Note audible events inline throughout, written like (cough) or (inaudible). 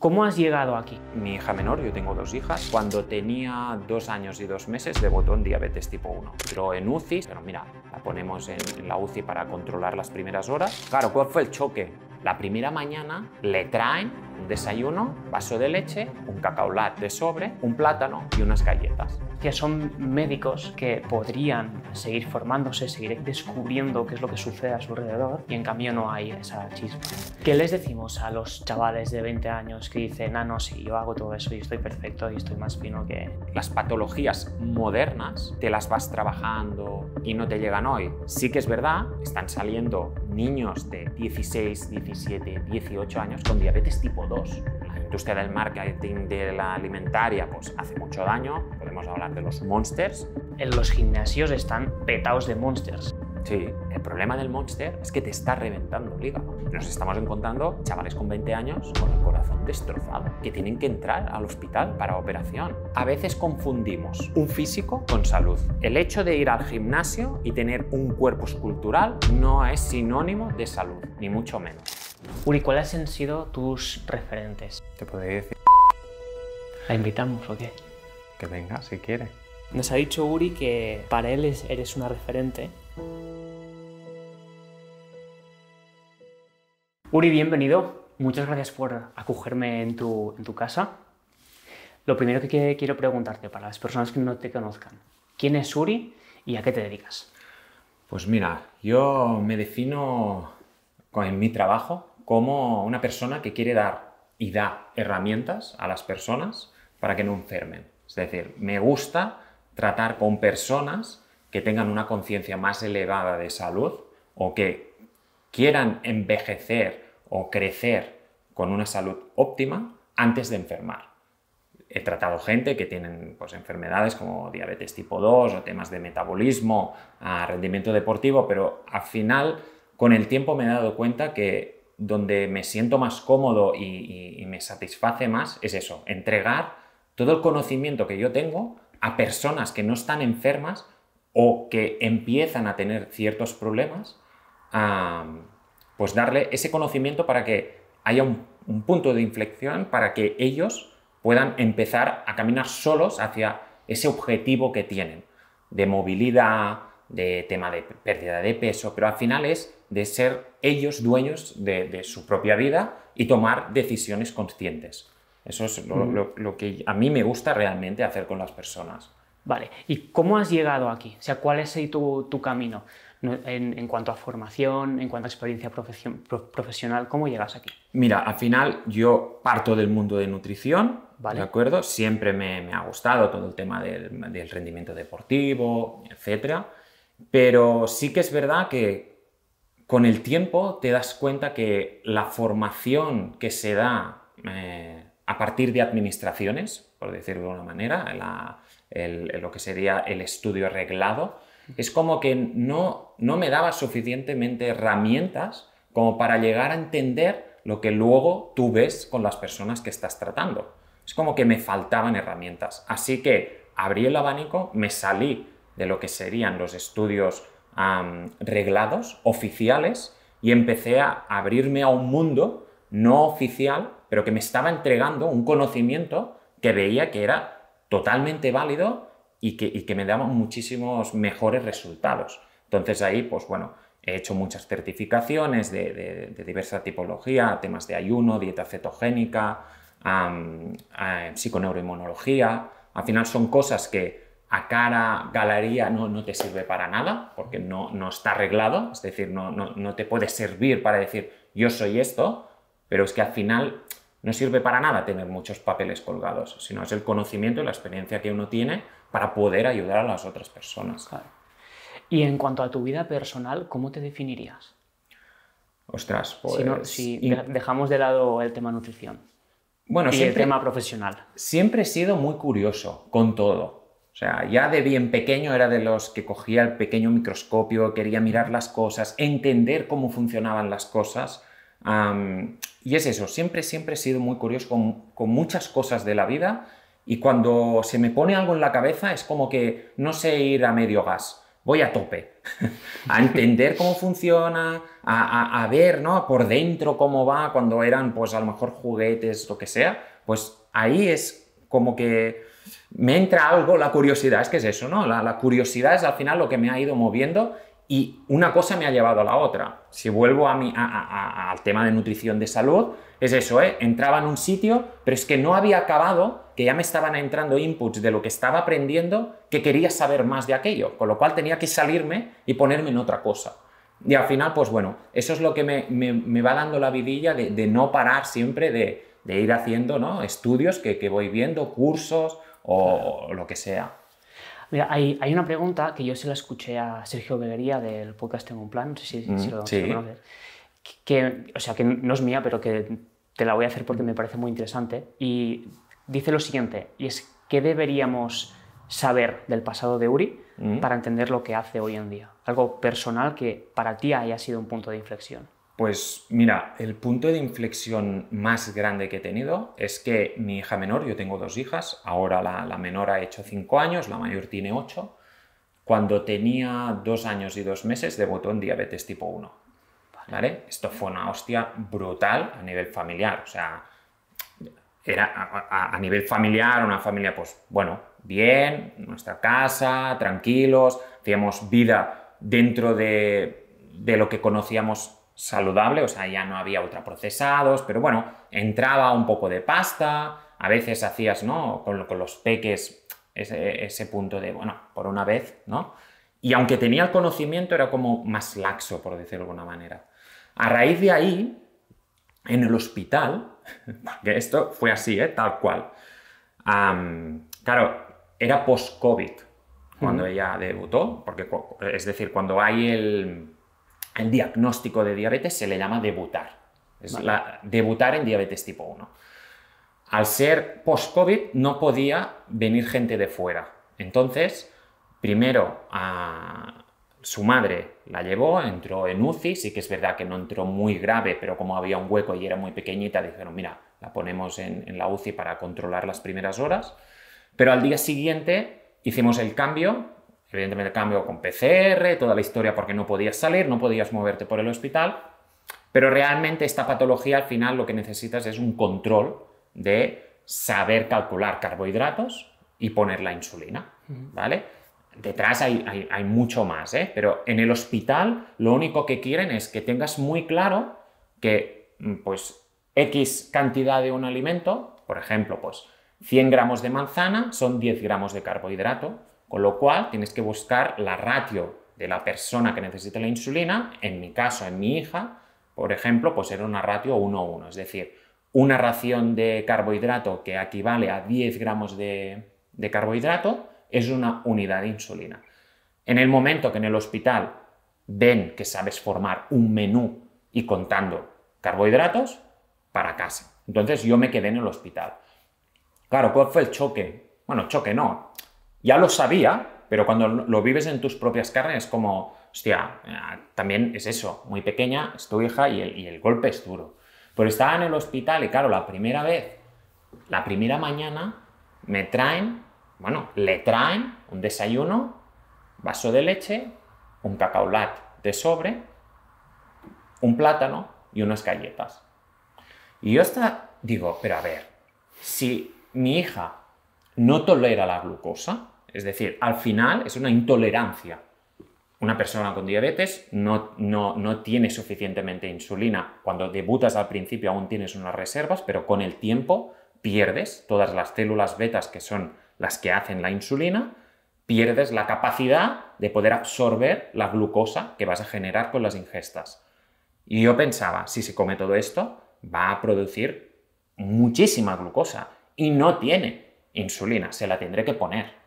¿Cómo has llegado aquí? Mi hija menor, yo tengo dos hijas, cuando tenía dos años y dos meses debutó en diabetes tipo 1. Pero en UCI, pero mira, la ponemos en la UCI para controlar las primeras horas. Claro, ¿cuál fue el choque? La primera mañana le traen desayuno, vaso de leche, un lat de sobre, un plátano y unas galletas. Que son médicos que podrían seguir formándose, seguir descubriendo qué es lo que sucede a su alrededor y en cambio no hay esa chispa. ¿Qué les decimos a los chavales de 20 años que dicen, ah, no, sí, yo hago todo eso y estoy perfecto y estoy más fino que... Las patologías modernas te las vas trabajando y no te llegan hoy. Sí que es verdad, están saliendo niños de 16, 17, 18 años con diabetes tipo la industria del marketing de la alimentaria pues, hace mucho daño, podemos hablar de los monsters. En los gimnasios están petados de monsters. Sí, el problema del monster es que te está reventando el hígado. Nos estamos encontrando chavales con 20 años con el corazón destrozado, que tienen que entrar al hospital para operación. A veces confundimos un físico con salud. El hecho de ir al gimnasio y tener un cuerpo escultural no es sinónimo de salud, ni mucho menos. Uri, ¿cuáles han sido tus referentes? Te podría decir. ¿La invitamos o qué? Que venga, si quiere. Nos ha dicho Uri que para él eres una referente. Uri, bienvenido. Muchas gracias por acogerme en tu, casa. Lo primero que quiero preguntarte para las personas que no te conozcan, ¿quién es Uri y a qué te dedicas? Pues mira, yo me defino en mi trabajo como una persona que quiere dar y da herramientas a las personas para que no enfermen. Es decir, me gusta tratar con personas que tengan una conciencia más elevada de salud o que quieran envejecer o crecer con una salud óptima antes de enfermar. He tratado gente que tienen pues, enfermedades como diabetes tipo 2 o temas de metabolismo, rendimiento deportivo, pero al final con el tiempo me he dado cuenta que donde me siento más cómodo y, me satisface más, es eso, entregar todo el conocimiento que yo tengo a personas que no están enfermas o que empiezan a tener ciertos problemas, a, pues darle ese conocimiento para que haya un, un, punto de inflexión, para que ellos puedan empezar a caminar solos hacia ese objetivo que tienen, de movilidad, de tema de pérdida de peso, pero al final es de ser ellos dueños de, su propia vida y tomar decisiones conscientes. Eso es mm. lo, que a mí me gusta realmente hacer con las personas. Vale, ¿y cómo has llegado aquí? O sea, ¿cuál es tu, tu camino en, cuanto a formación, en cuanto a experiencia profesional? ¿Cómo llegas aquí? Mira, al final yo parto del mundo de nutrición, ¿de acuerdo? Siempre me, ha gustado todo el tema del, del rendimiento deportivo, etc. Pero sí que es verdad que con el tiempo te das cuenta que la formación que se da eh, a partir de administraciones, por decirlo de una manera, lo que sería el estudio arreglado, es como que no, no me daba suficientemente herramientas como para llegar a entender lo que luego tú ves con las personas que estás tratando. Es como que me faltaban herramientas. Así que abrí el abanico, me salí de lo que serían los estudios reglados, oficiales, y empecé a abrirme a un mundo no oficial, pero que me estaba entregando un conocimiento que veía que era totalmente válido y que, me daba muchísimos mejores resultados. Entonces ahí, pues bueno, he hecho muchas certificaciones de, diversa tipología, temas de ayuno, dieta cetogénica, um, psiconeuroinmunología. Al final son cosas que a cara, galería, no, te sirve para nada, porque no, no está arreglado, es decir, no, no, te puede servir para decir yo soy esto, pero es que al final no sirve para nada tener muchos papeles colgados, sino es el conocimiento y la experiencia que uno tiene para poder ayudar a las otras personas. Y en cuanto a tu vida personal, ¿cómo te definirías? Ostras, pues... Si, dejamos de lado el tema nutrición. Bueno, y el tema profesional. Siempre he sido muy curioso con todo. O sea, ya de bien pequeño era de los que cogía el pequeño microscopio, quería mirar las cosas, entender cómo funcionaban las cosas. y es eso, siempre, siempre he sido muy curioso con, muchas cosas de la vida y cuando se me pone algo en la cabeza es como que no sé ir a medio gas, voy a tope, (laughs) a entender cómo funciona, a, ver ¿no? por dentro cómo va, cuando eran pues a lo mejor juguetes, lo que sea, pues ahí es como que me entra algo, la curiosidad, es que es eso, ¿no? La, curiosidad es al final lo que me ha ido moviendo y una cosa me ha llevado a la otra. Si vuelvo al tema de nutrición de salud, es eso, ¿eh? Entraba en un sitio, pero es que no había acabado, que ya me estaban entrando inputs de lo que estaba aprendiendo, que quería saber más de aquello, con lo cual tenía que salirme y ponerme en otra cosa. Y al final, pues bueno, eso es lo que me, va dando la vidilla de, no parar siempre de, ir haciendo ¿no? estudios que voy viendo, cursos, o lo que sea. Mira, hay, una pregunta que yo se la escuché a Sergio Beguería del podcast Tengo un Plan, no sé si, mm, lo, conoces, que, o sea, que no es mía, pero que te la voy a hacer porque me parece muy interesante. Y dice lo siguiente, y es, ¿qué deberíamos saber del pasado de Uri mm. para entender lo que hace hoy en día? Algo personal que para ti haya sido un punto de inflexión. Pues mira, el punto de inflexión más grande que he tenido es que mi hija menor, yo tengo dos hijas, ahora la, menor ha hecho cinco años, la mayor tiene 8, cuando tenía dos años y dos meses debutó en diabetes tipo 1. ¿Vale? Esto fue una hostia brutal a nivel familiar, o sea, era a, nivel familiar, una familia pues bueno, bien, nuestra casa, tranquilos, teníamos vida dentro de, de lo que conocíamos saludable, o sea, ya no había ultraprocesados, pero bueno, entraba un poco de pasta, a veces hacías, ¿no? Con, los peques ese, punto de, bueno, por una vez, ¿no? Y aunque tenía el conocimiento, era como más laxo, por decirlo de alguna manera. A raíz de ahí, en el hospital, (laughs) que esto fue así, ¿eh? tal cual. claro, era post-COVID cuando ella debutó, porque es decir, cuando hay el, el diagnóstico de diabetes se le llama debutar. Es debutar en diabetes tipo 1. Al ser post-COVID no podía venir gente de fuera. Entonces, primero a su madre la llevó, entró en UCI, sí que es verdad que no entró muy grave, pero como había un hueco y era muy pequeñita, dijeron, mira, la ponemos en, en la UCI para controlar las primeras horas. Pero al día siguiente hicimos el cambio Evidentemente cambio con PCR, toda la historia porque no podías salir, no podías moverte por el hospital, pero realmente esta patología al final lo que necesitas es un control de saber calcular carbohidratos y poner la insulina, ¿vale? Detrás hay, mucho más, ¿eh? pero en el hospital lo único que quieren es que tengas muy claro que mm, pues X cantidad de un alimento, por ejemplo, pues 100 gramos de manzana son 10 gramos de carbohidrato, con lo cual, tienes que buscar la ratio de la persona que necesita la insulina. En mi caso, en mi hija, por ejemplo, pues era una ratio 1-1, es decir, una ración de carbohidrato que equivale a 10 gramos de, de carbohidrato es una unidad de insulina. En el momento que en el hospital ven que sabes formar un menú y contando carbohidratos, para casa. Entonces yo me quedé en el hospital. Claro, ¿cuál fue el choque? Bueno, choque no ya lo sabía, pero cuando lo vives en tus propias carnes es como, hostia, eh, también es eso, muy pequeña es tu hija y el, golpe es duro. Pero estaba en el hospital y claro, la primera vez, la primera mañana, me traen, bueno, le traen un desayuno, vaso de leche, un cacaulat de sobre, un plátano y unas galletas. Y yo hasta digo, pero a ver, si mi hija no tolera la glucosa, es decir, al final es una intolerancia. Una persona con diabetes no, no, no tiene suficientemente insulina. Cuando debutas al principio aún tienes unas reservas, pero con el tiempo pierdes todas las células betas que son las que hacen la insulina, pierdes la capacidad de poder absorber la glucosa que vas a generar con las ingestas. Y yo pensaba, si se come todo esto, va a producir muchísima glucosa y no tiene insulina, se la tendré que poner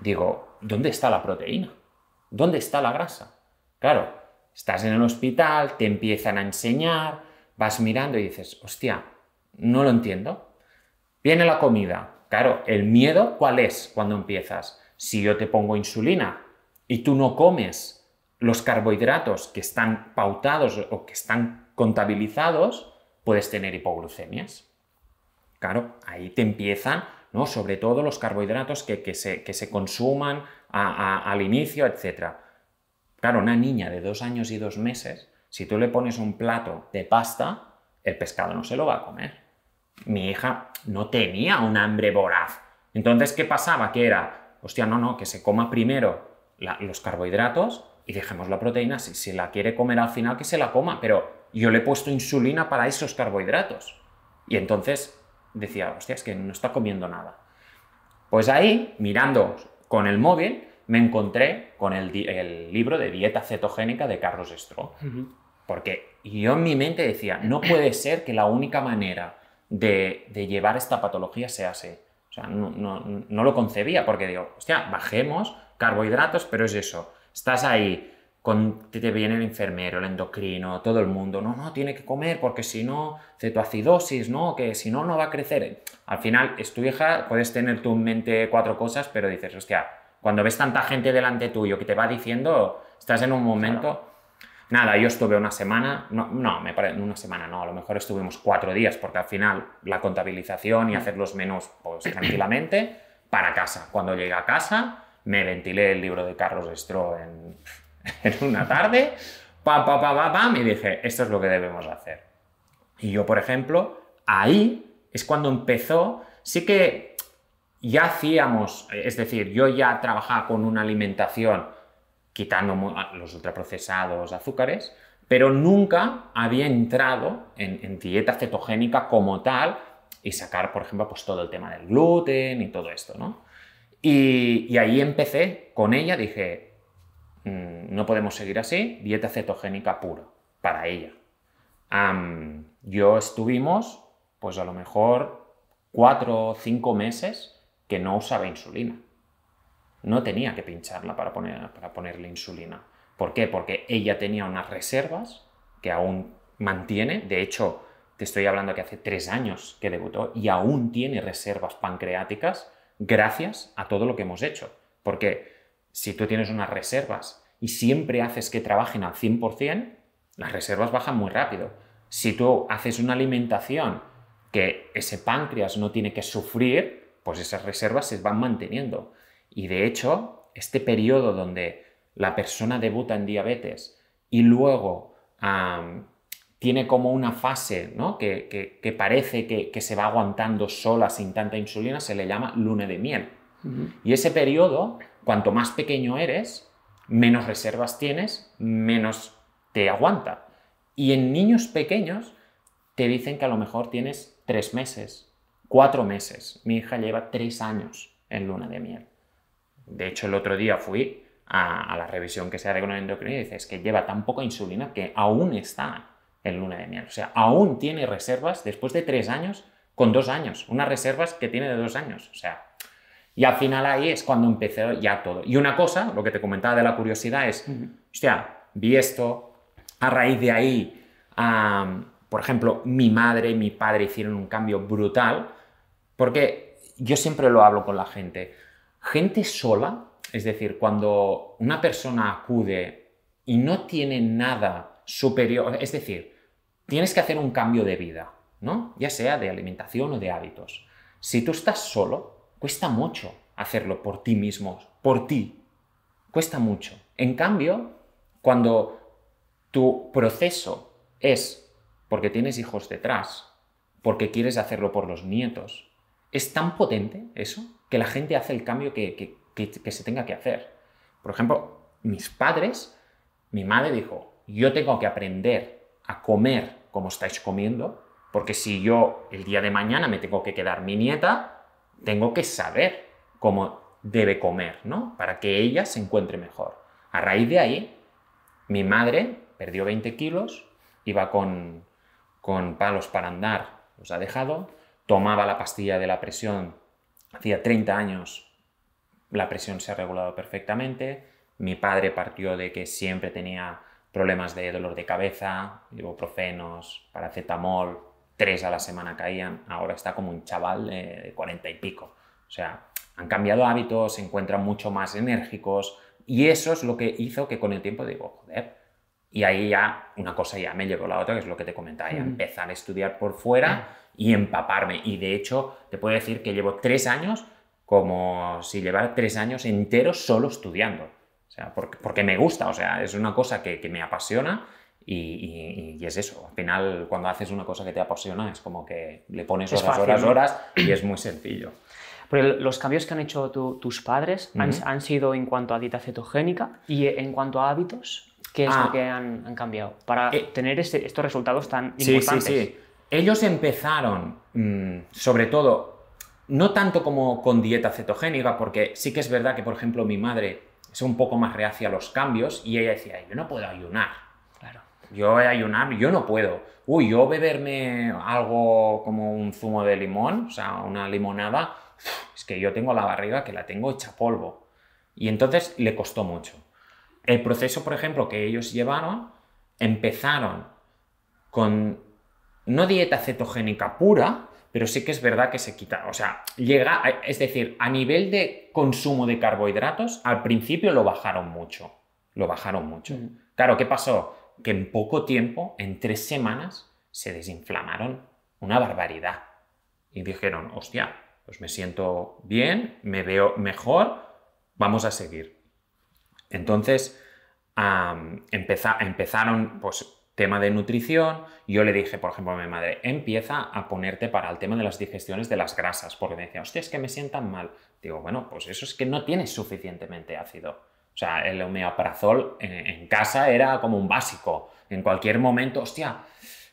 digo, ¿dónde está la proteína? ¿Dónde está la grasa? Claro, estás en el hospital, te empiezan a enseñar, vas mirando y dices, hostia, no lo entiendo. Viene la comida. Claro, el miedo, ¿cuál es cuando empiezas? Si yo te pongo insulina y tú no comes los carbohidratos que están pautados o que están contabilizados, puedes tener hipoglucemias. Claro, ahí te empiezan sobre todo los carbohidratos que, se, consuman al inicio, etc. Claro, una niña de dos años y dos meses, si tú le pones un plato de pasta, el pescado no se lo va a comer. Mi hija no tenía un hambre voraz. Entonces, ¿qué pasaba? Que era, hostia, no, no, que se coma primero los carbohidratos y dejemos la proteína. Si, si la quiere comer al final, que se la coma. Pero yo le he puesto insulina para esos carbohidratos. Y entonces decía, hostia, es que no está comiendo nada. Pues ahí, mirando con el móvil, me encontré con el, libro de dieta cetogénica de Carlos Stroh. Porque yo en mi mente decía, no puede ser que la única manera de, llevar esta patología sea así. O sea, no, no lo concebía porque digo, hostia, bajemos carbohidratos, pero es eso. Estás ahí con, te viene el enfermero, el endocrino, todo el mundo, no, no, tiene que comer porque si no, cetoacidosis, no, que si no, no va a crecer. Al final, es tu hija, puedes tener tu mente cuatro cosas, pero dices, hostia, cuando ves tanta gente delante tuyo que te va diciendo, estás en un momento... Nada, yo estuve una semana, no, no, me parece una semana no, a lo mejor estuvimos cuatro días, porque al final la contabilización y mm. hacer los menús pues, tranquilamente para casa. Cuando llegué a casa, me ventilé el libro de Carlos Stroh en (laughs) en una tarde, pa, pa pa pa y dije, esto es lo que debemos hacer. Y yo, por ejemplo, ahí es cuando empezó, sí que ya hacíamos, es decir, yo ya trabajaba con una alimentación quitando ah, los ultraprocesados azúcares, pero nunca había entrado en, dieta cetogénica como tal y sacar, por ejemplo, pues todo el tema del gluten y todo esto, ¿no? y ahí empecé con ella, dije, Mm, no podemos seguir así, dieta cetogénica pura, para ella. yo estuvimos, pues a lo mejor, cuatro o cinco meses que no usaba insulina. No tenía que pincharla para, poner, para ponerle insulina. ¿Por qué? Porque ella tenía unas reservas que aún mantiene. De hecho, te estoy hablando que hace tres años que debutó y aún tiene reservas pancreáticas gracias a todo lo que hemos hecho. Porque si tú tienes unas reservas y siempre haces que trabajen al 100%, las reservas bajan muy rápido. Si tú haces una alimentación que ese páncreas no tiene que sufrir, pues esas reservas se van manteniendo. Y de hecho, este periodo donde la persona debuta en diabetes y luego tiene como una fase que, parece que, se va aguantando sola sin tanta insulina, se le llama luna de miel. Y ese periodo cuanto más pequeño eres, menos reservas tienes, menos te aguanta. Y en niños pequeños te dicen que a lo mejor tienes tres meses, cuatro meses. Mi hija lleva tres años en luna de miel. De hecho, el otro día fui a, la revisión que se hace con el endocrino y dices que lleva tan poca insulina que aún está en luna de miel. O sea, aún tiene reservas después de tres años con dos años. Unas reservas que tiene de dos años. O sea, y al final ahí es cuando empecé ya todo. Y una cosa, lo que te comentaba de la curiosidad es, hostia, vi esto, a raíz de ahí, por ejemplo, mi madre y mi padre hicieron un cambio brutal, porque yo siempre lo hablo con la gente. Gente sola, es decir, cuando una persona acude y no tiene nada superior, es decir, tienes que hacer un cambio de vida, ¿no? Ya sea de alimentación o de hábitos. Si tú estás solo, Cuesta mucho hacerlo por ti mismo, por ti. Cuesta mucho. En cambio, cuando tu proceso es porque tienes hijos detrás, porque quieres hacerlo por los nietos, es tan potente eso que la gente hace el cambio que, se tenga que hacer. Por ejemplo, mis padres, mi madre dijo, yo tengo que aprender a comer como estáis comiendo, porque si yo el día de mañana me tengo que quedar mi nieta, tengo que saber cómo debe comer, ¿no? Para que ella se encuentre mejor. A raíz de ahí, mi madre perdió 20 kilos, iba con, palos para andar, los ha dejado, tomaba la pastilla de la presión, hacía 30 años la presión se ha regulado perfectamente, mi padre partió de que siempre tenía problemas de dolor de cabeza, ibuprofenos, paracetamol, tres a la semana caían, ahora está como un chaval eh, de cuarenta y pico. O sea, han cambiado hábitos, se encuentran mucho más enérgicos y eso es lo que hizo que con el tiempo digo, joder. Y ahí ya una cosa ya me llevó la otra, que es lo que te comentaba, ya mm. empezar a estudiar por fuera y empaparme. Y de hecho, te puedo decir que llevo tres años como si llevara tres años enteros solo estudiando. O sea, porque, me gusta, o sea, es una cosa que, que me apasiona y, es eso, al final cuando haces una cosa que te apasiona es como que le pones horas, horas, horas y es muy sencillo. Porque los cambios que han hecho tus padres han, sido en cuanto a dieta cetogénica y en cuanto a hábitos, ¿qué es lo ah. que han, cambiado para eh. tener este, estos resultados tan importantes? Sí, sí. Ellos empezaron, mm, sobre todo, no tanto como con dieta cetogénica, porque sí que es verdad que, por ejemplo, mi madre es un poco más reacia a los cambios y ella decía, yo no puedo ayunar yo voy a ayunar, yo no puedo. Uy, yo beberme algo como un zumo de limón, o sea, una limonada, es que yo tengo la barriga que la tengo hecha polvo. Y entonces le costó mucho. El proceso, por ejemplo, que ellos llevaron, empezaron con no dieta cetogénica pura, pero sí que es verdad que se quita, o sea, llega, es decir, a nivel de consumo de carbohidratos, al principio lo bajaron mucho, lo bajaron mucho. Mm. Claro, ¿qué pasó? que en poco tiempo, en tres semanas, se desinflamaron una barbaridad. Y dijeron, hostia, pues me siento bien, me veo mejor, vamos a seguir. Entonces empezaron, pues, tema de nutrición. Yo le dije, por ejemplo, a mi madre, empieza a ponerte para el tema de las digestiones de las grasas, porque me decía, hostia, es que me sientan mal. Digo, bueno, pues eso es que no tienes suficientemente ácido. O sea, el homeoprazol en, casa era como un básico. En cualquier momento, hostia,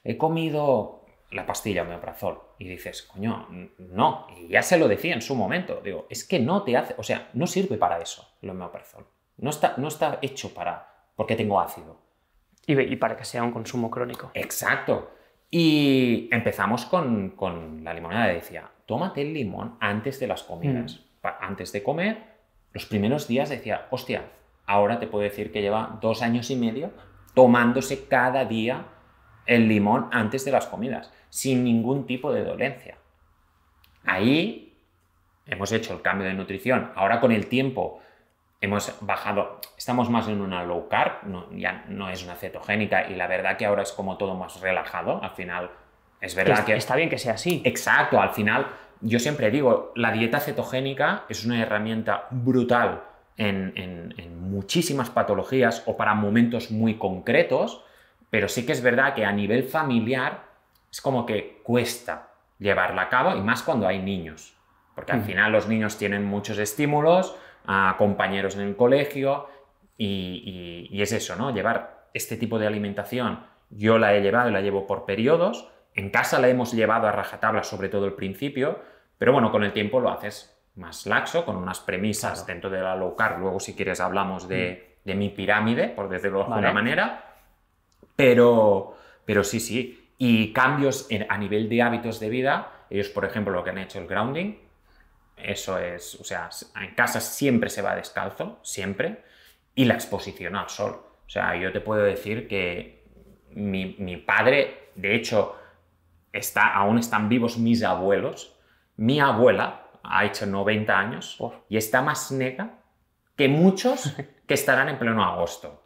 he comido la pastilla homeoprazol. Y dices, coño, no. Y ya se lo decía en su momento. Digo, es que no te hace, o sea, no sirve para eso el homeoprazol. No está, no está hecho para, porque tengo ácido. Y, para que sea un consumo crónico. Exacto. Y empezamos con, la limonada. Decía, tómate el limón antes de las comidas. Mm. Antes de comer, los primeros días decía, hostia, ahora te puedo decir que lleva dos años y medio tomándose cada día el limón antes de las comidas, sin ningún tipo de dolencia. Ahí hemos hecho el cambio de nutrición. Ahora con el tiempo hemos bajado, estamos más en una low carb, ya no es una cetogénica y la verdad que ahora es como todo más relajado. Al final, es verdad que está bien que sea así. Exacto, al final yo siempre digo, la dieta cetogénica es una herramienta brutal en, muchísimas patologías o para momentos muy concretos, pero sí que es verdad que a nivel familiar es como que cuesta llevarla a cabo y más cuando hay niños, porque al final los niños tienen muchos estímulos, compañeros en el colegio y, y es eso, ¿no? Llevar este tipo de alimentación, yo la he llevado y la llevo por periodos, en casa la hemos llevado a rajatabla sobre todo al principio, pero bueno, con el tiempo lo haces más laxo, con unas premisas dentro de la low carb. Luego, si quieres, hablamos de, mm. mi pirámide, por decirlo de alguna manera. Pero, pero sí, sí. Y cambios a nivel de hábitos de vida. Ellos, por ejemplo, lo que han hecho el grounding. Eso es, o sea, en casa siempre se va descalzo, siempre. Y la exposición al sol. O sea, yo te puedo decir que mi, padre, de hecho, está, aún están vivos mis abuelos. Mi abuela ha hecho 90 años y está más negra que muchos (laughs) que estarán en pleno agosto.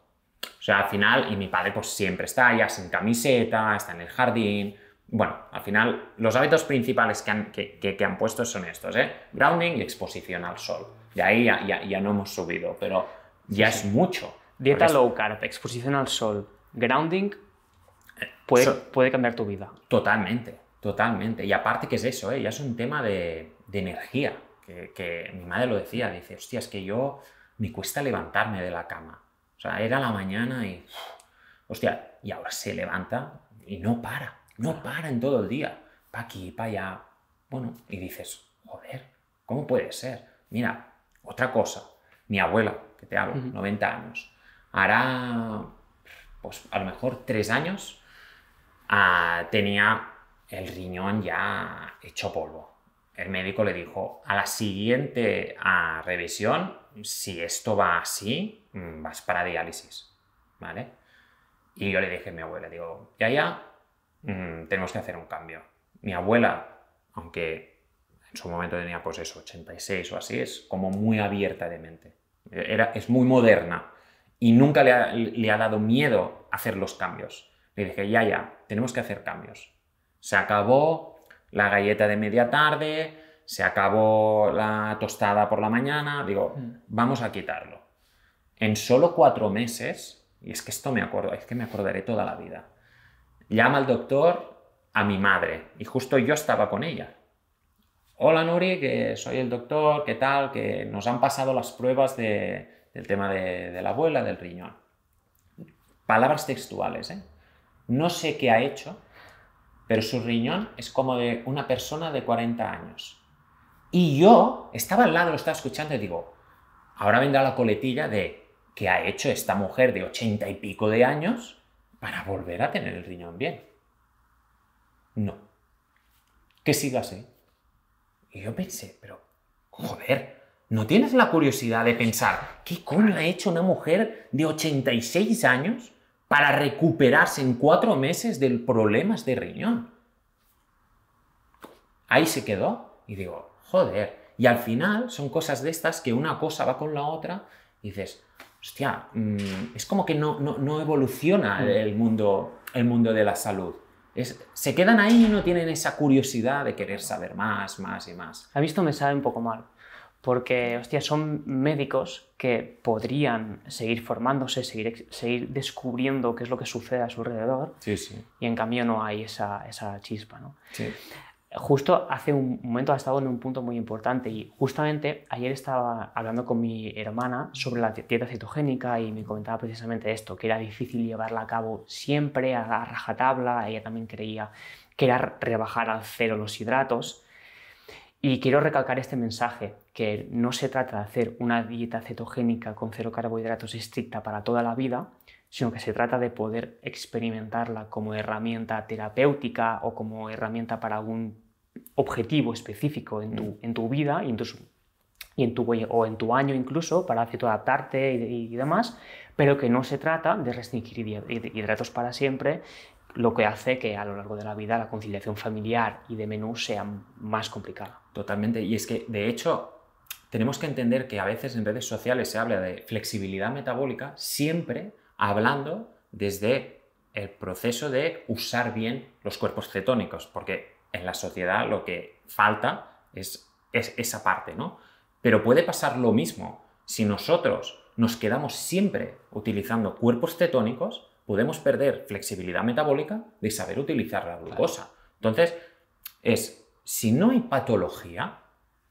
O sea, al final, y mi padre pues siempre está ya sin camiseta, está en el jardín. Bueno, al final los hábitos principales que han, que, que, han puesto son estos, ¿eh? Grounding y exposición al sol. De ahí ya, ya, no hemos subido, pero ya es mucho. Dieta low carb, exposición al sol, grounding, eh, puede, puede cambiar tu vida. Totalmente, totalmente. Y aparte que es eso, ¿eh? Ya es un tema de, de energía, que, mi madre lo decía, dice, hostia, es que yo me cuesta levantarme de la cama. O sea, era la mañana y, hostia, y ahora se levanta y no para, no para en todo el día, pa' aquí, pa' allá. Bueno, y dices, joder, ¿cómo puede ser? Mira, otra cosa, mi abuela, que te hablo, 90 años, hará, pues a lo mejor tres años, ah, tenía el riñón ya hecho polvo el médico le dijo, a la siguiente revisión, si esto va así, mm, vas para diálisis, ¿vale? Y yo le dije a mi abuela, digo, ya, ya, mm, tenemos que hacer un cambio. Mi abuela, aunque en su momento tenía pues 86 o así, es como muy abierta de mente. Era, es muy moderna y nunca le ha, le ha dado miedo hacer los cambios. Le dije, ya, ya, tenemos que hacer cambios. Se acabó la galleta de media tarde, se acabó la tostada por la mañana, digo, mm. vamos a quitarlo. En solo cuatro meses, y es que esto me acuerdo, es que me acordaré toda la vida, llama el doctor a mi madre, y justo yo estaba con ella. Hola Nuri, que soy el doctor, ¿qué tal? Que nos han pasado las pruebas del tema de, de la abuela, del riñón. Palabras textuales, ¿eh? No sé qué ha hecho, pero su riñón es como de una persona de 40 años. Y yo estaba al lado, lo estaba escuchando y digo, ahora vendrá la coletilla de qué ha hecho esta mujer de 80 y pico de años para volver a tener el riñón bien. No. Que siga así. Y yo pensé, pero, joder, ¿no tienes la curiosidad de pensar qué la ha hecho una mujer de 86 años para recuperarse en cuatro meses del problemas de riñón. Ahí se quedó y digo, joder. Y al final son cosas de estas que una cosa va con la otra y dices, hostia, mm, es como que no, evoluciona mm. el mundo, el mundo de la salud. se quedan ahí y no tienen esa curiosidad de querer saber más, más y más. Ha visto me sabe un poco mal porque, hostia, son médicos que podrían seguir formándose, seguir, seguir descubriendo qué es lo que sucede a su alrededor, sí, sí. y en cambio no hay esa, esa chispa, ¿no? Sí. Justo hace un momento ha estado en un punto muy importante y justamente ayer estaba hablando con mi hermana sobre la dieta cetogénica y me comentaba precisamente esto, que era difícil llevarla a cabo siempre a rajatabla, ella también creía que era rebajar al cero los hidratos, y quiero recalcar este mensaje, que no se trata de hacer una dieta cetogénica con cero carbohidratos estricta para toda la vida, sino que se trata de poder experimentarla como herramienta terapéutica o como herramienta para algún objetivo específico en tu, vida y y en tu, o en tu año incluso para adaptarte y, demás, pero que no se trata de restringir hidratos para siempre lo que hace que a lo largo de la vida la conciliación familiar y de menú sea más complicada. Totalmente, y es que de hecho tenemos que entender que a veces en redes sociales se habla de flexibilidad metabólica siempre hablando desde el proceso de usar bien los cuerpos cetónicos, porque en la sociedad lo que falta es, es esa parte, ¿no? Pero puede pasar lo mismo si nosotros nos quedamos siempre utilizando cuerpos cetónicos podemos perder flexibilidad metabólica de saber utilizar la glucosa. Entonces, es, si no hay patología,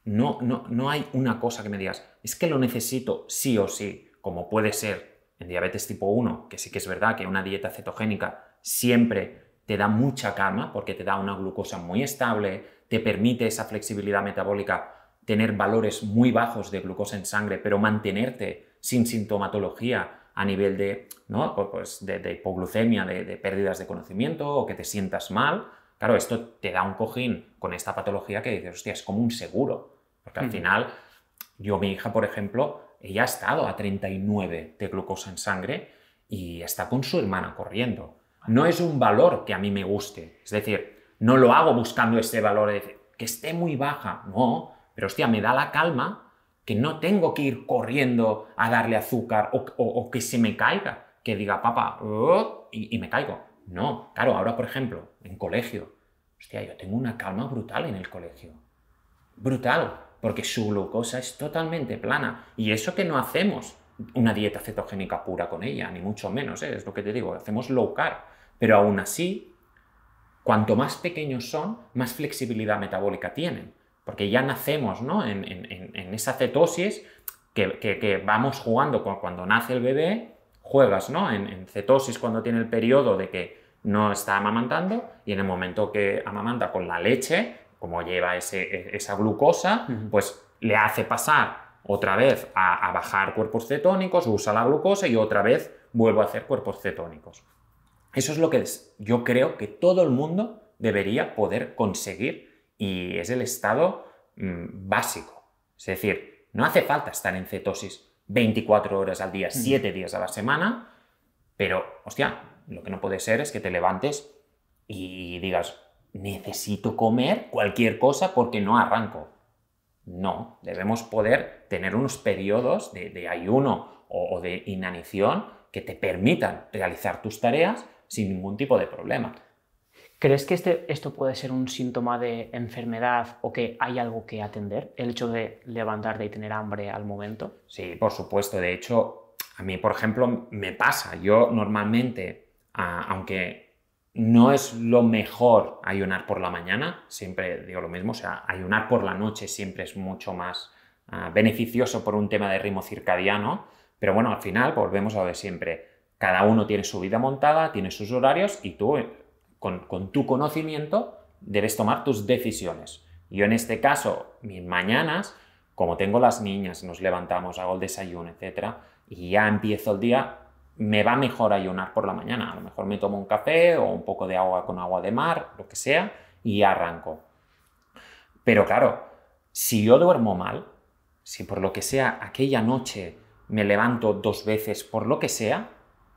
no, no, no hay una cosa que me digas, es que lo necesito sí o sí, como puede ser en diabetes tipo 1, que sí que es verdad que una dieta cetogénica siempre te da mucha calma porque te da una glucosa muy estable, te permite esa flexibilidad metabólica, tener valores muy bajos de glucosa en sangre, pero mantenerte sin sintomatología a nivel de, pues, pues, de, hipoglucemia, de, pérdidas de conocimiento o que te sientas mal. Claro, esto te da un cojín con esta patología que dices, hostia, es como un seguro. Porque al hmm. final, yo, mi hija, por ejemplo, ella ha estado a 39 de glucosa en sangre y está con su hermana corriendo. No es un valor que a mí me guste. Es decir, no lo hago buscando este valor de que esté muy baja. No, pero hostia, me da la calma que no tengo que ir corriendo a darle azúcar o, que se me caiga, que diga papá uh", y, me caigo. No, claro, ahora por ejemplo, en colegio, hostia, yo tengo una calma brutal en el colegio. Brutal, porque su glucosa es totalmente plana. Y eso que no hacemos una dieta cetogénica pura con ella, ni mucho menos, ¿eh? es lo que te digo, hacemos low carb. Pero aún así, cuanto más pequeños son, más flexibilidad metabólica tienen porque ya nacemos ¿no? en, esa cetosis que, vamos jugando cuando nace el bebé, juegas ¿no? en, cetosis cuando tiene el periodo de que no está amamantando y en el momento que amamanta con la leche, como lleva e, esa glucosa, pues le hace pasar otra vez a, a bajar cuerpos cetónicos, usa la glucosa y otra vez vuelve a hacer cuerpos cetónicos. Eso es lo que yo creo que todo el mundo debería poder conseguir y es el estado mm, básico. Es decir, no hace falta estar en cetosis 24 horas al día, 7 días a la semana, pero, hostia, lo que no puede ser es que te levantes y digas, necesito comer cualquier cosa porque no arranco. No, debemos poder tener unos periodos de, ayuno o, de inanición que te permitan realizar tus tareas sin ningún tipo de problema. ¿Crees que este, esto puede ser un síntoma de enfermedad o que hay algo que atender? El hecho de levantarte y tener hambre al momento. Sí, por supuesto. De hecho, a mí, por ejemplo, me pasa. Yo normalmente, aunque no es lo mejor ayunar por la mañana, siempre digo lo mismo, o sea, ayunar por la noche siempre es mucho más ah, beneficioso por un tema de ritmo circadiano, pero bueno, al final volvemos a lo de siempre. Cada uno tiene su vida montada, tiene sus horarios y tú con, tu conocimiento debes tomar tus decisiones. Yo en este caso, mis mañanas, como tengo las niñas, nos levantamos, hago el desayuno, etc., y ya empiezo el día, me va mejor ayunar por la mañana. A lo mejor me tomo un café o un poco de agua con agua de mar, lo que sea, y arranco. Pero claro, si yo duermo mal, si por lo que sea aquella noche me levanto dos veces por lo que sea,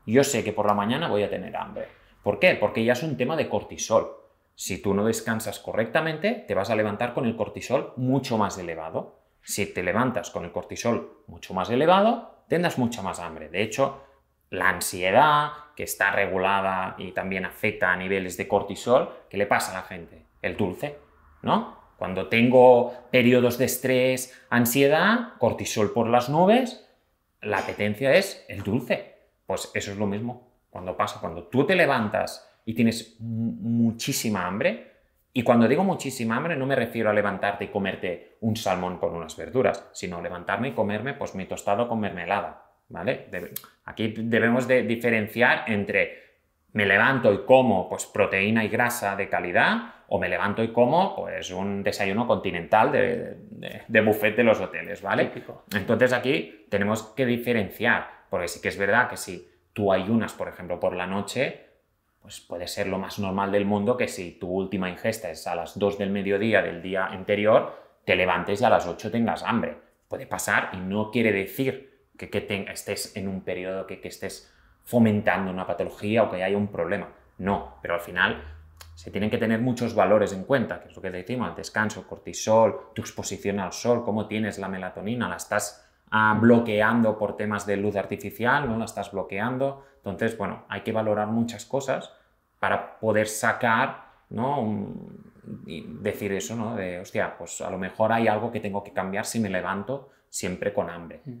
yo sé que por la mañana voy a tener hambre. ¿Por qué? Porque ya es un tema de cortisol. Si tú no descansas correctamente, te vas a levantar con el cortisol mucho más elevado. Si te levantas con el cortisol mucho más elevado, tendrás mucha más hambre. De hecho, la ansiedad, que está regulada y también afecta a niveles de cortisol, ¿qué le pasa a la gente? El dulce, ¿no? Cuando tengo periodos de estrés, ansiedad, cortisol por las nubes, la apetencia es el dulce. Pues eso es lo mismo cuando pasa, cuando tú te levantas y tienes muchísima hambre, y cuando digo muchísima hambre no me refiero a levantarte y comerte un salmón con unas verduras, sino levantarme y comerme pues mi tostado con mermelada, ¿vale? aquí debemos de diferenciar entre me levanto y como pues proteína y grasa de calidad o me levanto y como pues un desayuno continental de, buffet de los hoteles, ¿vale? Entonces aquí tenemos que diferenciar, porque sí que es verdad que sí, tú ayunas, por ejemplo, por la noche, pues puede ser lo más normal del mundo que si tu última ingesta es a las 2 del mediodía del día anterior, te levantes y a las 8 tengas hambre. Puede pasar y no quiere decir que, estés en un periodo que, estés fomentando una patología o que haya un problema. No, pero al final se tienen que tener muchos valores en cuenta, que es lo que decimos, el descanso, el cortisol, tu exposición al sol, cómo tienes la melatonina, la estás bloqueando por temas de luz artificial, no la estás bloqueando. Entonces, bueno, hay que valorar muchas cosas para poder sacar, ¿no? y decir eso, ¿no? De, hostia, pues a lo mejor hay algo que tengo que cambiar si me levanto siempre con hambre. Mm.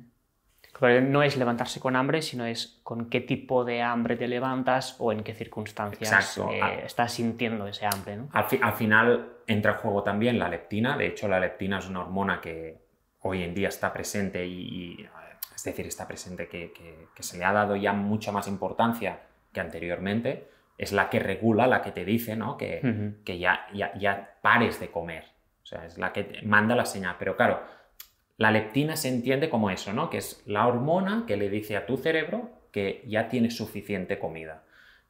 no es levantarse con hambre, sino es con qué tipo de hambre te levantas o en qué circunstancias eh, ah. estás sintiendo ese hambre. al, final entra en juego también la leptina. De hecho, la leptina es una hormona que, hoy en día está presente y, es decir, está presente que, se le ha dado ya mucha más importancia que anteriormente, es la que regula, la que te dice, ¿no? Que, que ya, ya, pares de comer. O sea, es la que manda la señal. Pero claro, la leptina se entiende como eso, ¿no? Que es la hormona que le dice a tu cerebro que ya tienes suficiente comida.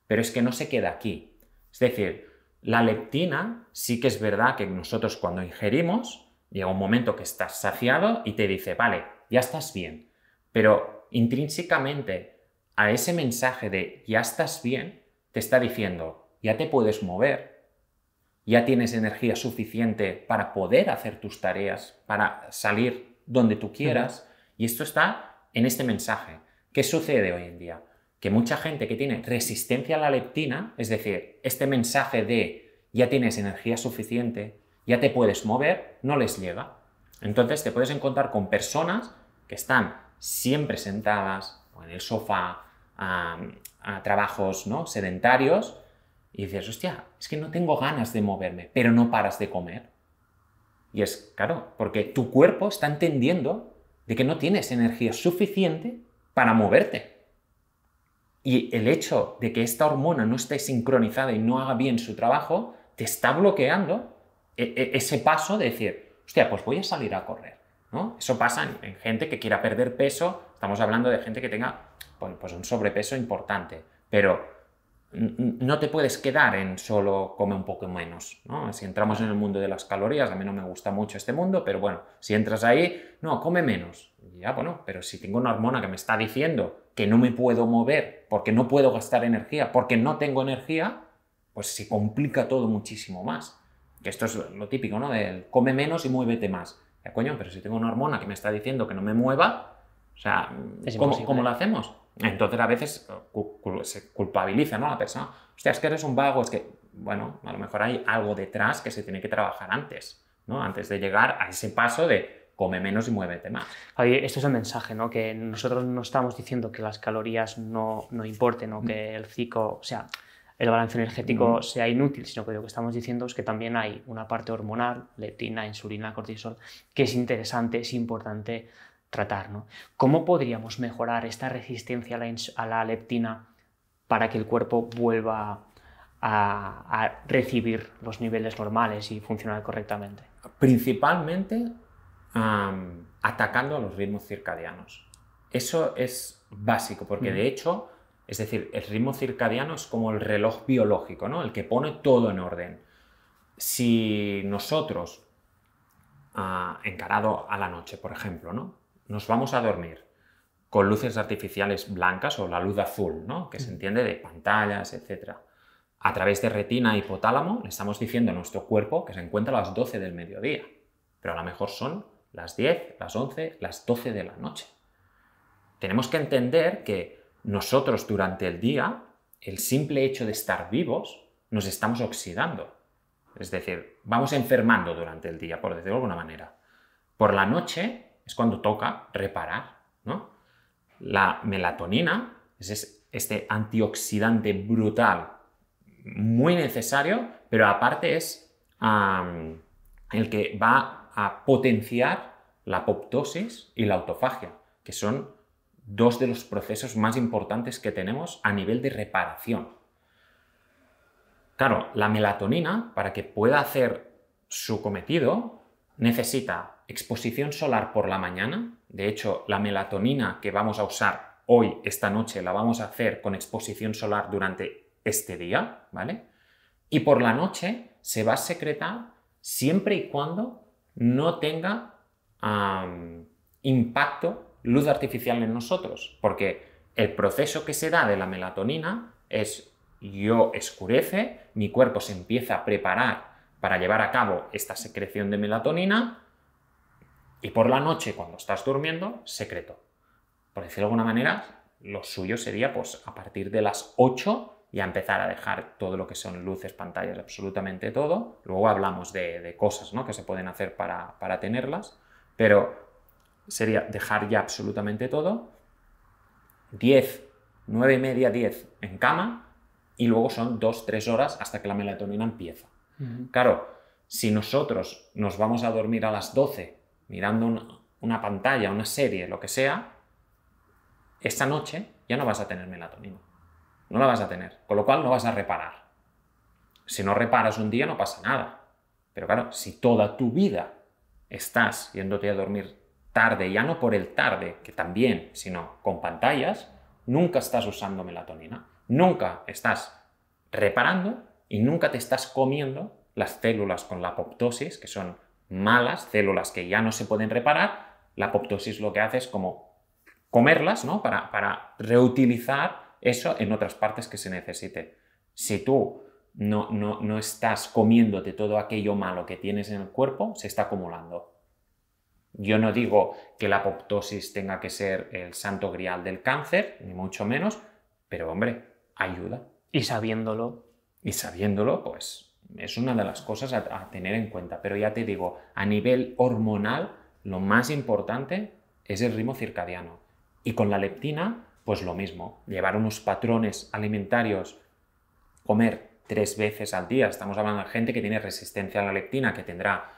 Pero es que no se queda aquí. Es decir, la leptina sí que es verdad que nosotros cuando ingerimos Llega un momento que estás saciado y te dice, vale, ya estás bien. Pero intrínsecamente a ese mensaje de ya estás bien, te está diciendo, ya te puedes mover, ya tienes energía suficiente para poder hacer tus tareas, para salir donde tú quieras. Y esto está en este mensaje. ¿Qué sucede hoy en día? Que mucha gente que tiene resistencia a la leptina, es decir, este mensaje de ya tienes energía suficiente, ya te puedes mover, no les llega. Entonces te puedes encontrar con personas que están siempre sentadas en el sofá a, trabajos ¿no? sedentarios y dices, hostia, es que no tengo ganas de moverme, pero no paras de comer. Y es claro, porque tu cuerpo está entendiendo de que no tienes energía suficiente para moverte. Y el hecho de que esta hormona no esté sincronizada y no haga bien su trabajo, te está bloqueando e, e, ese paso de decir, hostia, pues voy a salir a correr. ¿no? Eso pasa en, gente que quiera perder peso, estamos hablando de gente que tenga pues, pues un sobrepeso importante, pero no te puedes quedar en solo come un poco menos. ¿no? Si entramos en el mundo de las calorías, a mí no me gusta mucho este mundo, pero bueno, si entras ahí, no, come menos. Ya, bueno, pero si tengo una hormona que me está diciendo que no me puedo mover, porque no puedo gastar energía, porque no tengo energía, pues se complica todo muchísimo más. Que Esto es lo típico, ¿no? del come menos y muévete más. Ya, coño, pero si tengo una hormona que me está diciendo que no me mueva, o sea, ¿cómo, lo hacemos? Entonces a veces eh, se culpabiliza ¿no? la persona. sea, es que eres un vago, es que, bueno, a lo mejor hay algo detrás que se tiene que trabajar antes, ¿no? Antes de llegar a ese paso de come menos y muévete más. Javier, esto es el mensaje, ¿no? Que nosotros no estamos diciendo que las calorías no, no importen o mm. que el ciclo, o sea, el balance energético sea inútil, sino que lo que estamos diciendo es que también hay una parte hormonal, leptina, insulina, cortisol, que es interesante, es importante tratar. ¿Cómo podríamos mejorar esta resistencia a la, leptina para que el cuerpo vuelva a, recibir los niveles normales y funcionar correctamente? Principalmente atacando a los ritmos circadianos. Eso es básico, porque mm. de hecho es decir, el ritmo circadiano es como el reloj biológico, ¿no? El que pone todo en orden. Si nosotros, ah, encarado a la noche, por ejemplo, ¿no? Nos vamos a dormir con luces artificiales blancas o la luz azul, ¿no? Que se entiende de pantallas, etc. A través de retina y hipotálamo le estamos diciendo a nuestro cuerpo que se encuentra a las 12 del mediodía, pero a lo mejor son las 10, las 11, las 12 de la noche. Tenemos que entender que nosotros durante el día, el simple hecho de estar vivos, nos estamos oxidando. Es decir, vamos enfermando durante el día, por decirlo de alguna manera. Por la noche es cuando toca reparar, ¿no? La melatonina es este antioxidante brutal, muy necesario, pero aparte es el que va a potenciar la apoptosis y la autofagia, que son dos de los procesos más importantes que tenemos a nivel de reparación. Claro, la melatonina, para que pueda hacer su cometido, necesita exposición solar por la mañana. De hecho, la melatonina que vamos a usar hoy, esta noche, la vamos a hacer con exposición solar durante este día, ¿vale? Y por la noche se va a secretar siempre y cuando no tenga impacto luz artificial en nosotros, porque el proceso que se da de la melatonina es yo escurece, mi cuerpo se empieza a preparar para llevar a cabo esta secreción de melatonina y por la noche cuando estás durmiendo, secreto. Por decirlo de alguna manera, lo suyo sería pues a partir de las 8 y empezar a dejar todo lo que son luces, pantallas, absolutamente todo. Luego hablamos de, cosas ¿no? que se pueden hacer para, para tenerlas, pero sería dejar ya absolutamente todo. 10, 9 y media, 10 en cama y luego son 2, 3 horas hasta que la melatonina empieza. Claro, si nosotros nos vamos a dormir a las 12 mirando una pantalla, una serie, lo que sea, esta noche ya no vas a tener melatonina. No la vas a tener, con lo cual no vas a reparar. Si no reparas un día no pasa nada. Pero claro, si toda tu vida estás yéndote a dormir tarde, ya no por el tarde, que también, sino con pantallas, nunca estás usando melatonina, nunca estás reparando y nunca te estás comiendo las células con la apoptosis, que son malas, células que ya no se pueden reparar. La apoptosis lo que hace es como comerlas, ¿no? Para, para reutilizar eso en otras partes que se necesite. Si tú no, no, no estás comiéndote todo aquello malo que tienes en el cuerpo, se está acumulando yo no digo que la apoptosis tenga que ser el santo grial del cáncer, ni mucho menos, pero hombre, ayuda. Y sabiéndolo. Y sabiéndolo, pues es una de las cosas a, tener en cuenta. Pero ya te digo, a nivel hormonal, lo más importante es el ritmo circadiano. Y con la leptina, pues lo mismo. Llevar unos patrones alimentarios, comer tres veces al día. Estamos hablando de gente que tiene resistencia a la leptina, que tendrá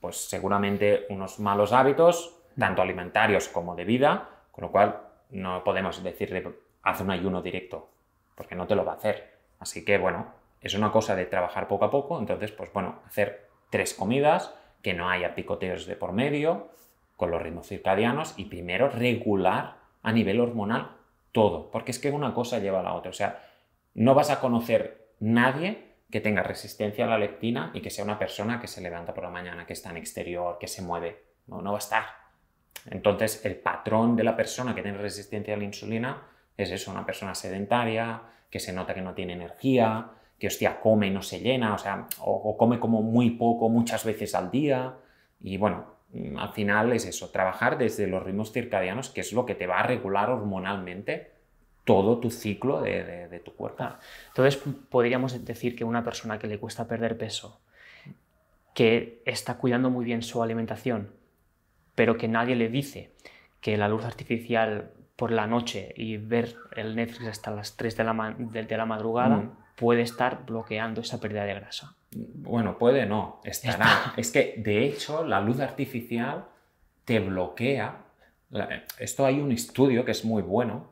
pues seguramente unos malos hábitos, tanto alimentarios como de vida, con lo cual no podemos decirle haz un ayuno directo, porque no te lo va a hacer. Así que bueno, es una cosa de trabajar poco a poco, entonces pues bueno, hacer tres comidas, que no haya picoteos de por medio, con los ritmos circadianos y primero regular a nivel hormonal todo, porque es que una cosa lleva a la otra, o sea, no vas a conocer nadie que tenga resistencia a la leptina y que sea una persona que se levanta por la mañana, que está en exterior, que se mueve. No, va a estar. Entonces, el patrón de la persona que tiene resistencia a la insulina es eso, una persona sedentaria, que se nota que no tiene energía, que hostia, come y no se llena, o sea, o come como muy poco muchas veces al día. Y bueno, al final es eso, trabajar desde los ritmos circadianos, que es lo que te va a regular hormonalmente todo tu ciclo de, tu cuerpo. Entonces, podríamos decir que una persona que le cuesta perder peso, que está cuidando muy bien su alimentación, pero que nadie le dice que la luz artificial por la noche y ver el Netflix hasta las 3 de la, de, la madrugada mm. puede estar bloqueando esa pérdida de grasa. Bueno, puede no, estará. Es que, de hecho, la luz artificial te bloquea. Esto hay un estudio que es muy bueno,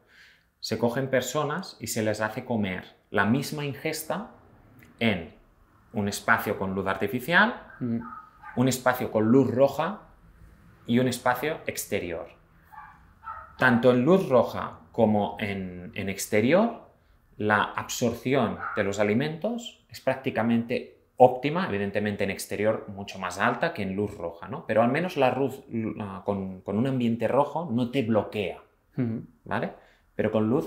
se cogen personas y se les hace comer la misma ingesta en un espacio con luz artificial, mm. un espacio con luz roja y un espacio exterior. Tanto en luz roja como en, exterior, la absorción de los alimentos es prácticamente óptima, evidentemente en exterior mucho más alta que en luz roja, ¿no? Pero al menos la luz con, un ambiente rojo no te bloquea, mm. ¿vale? pero con luz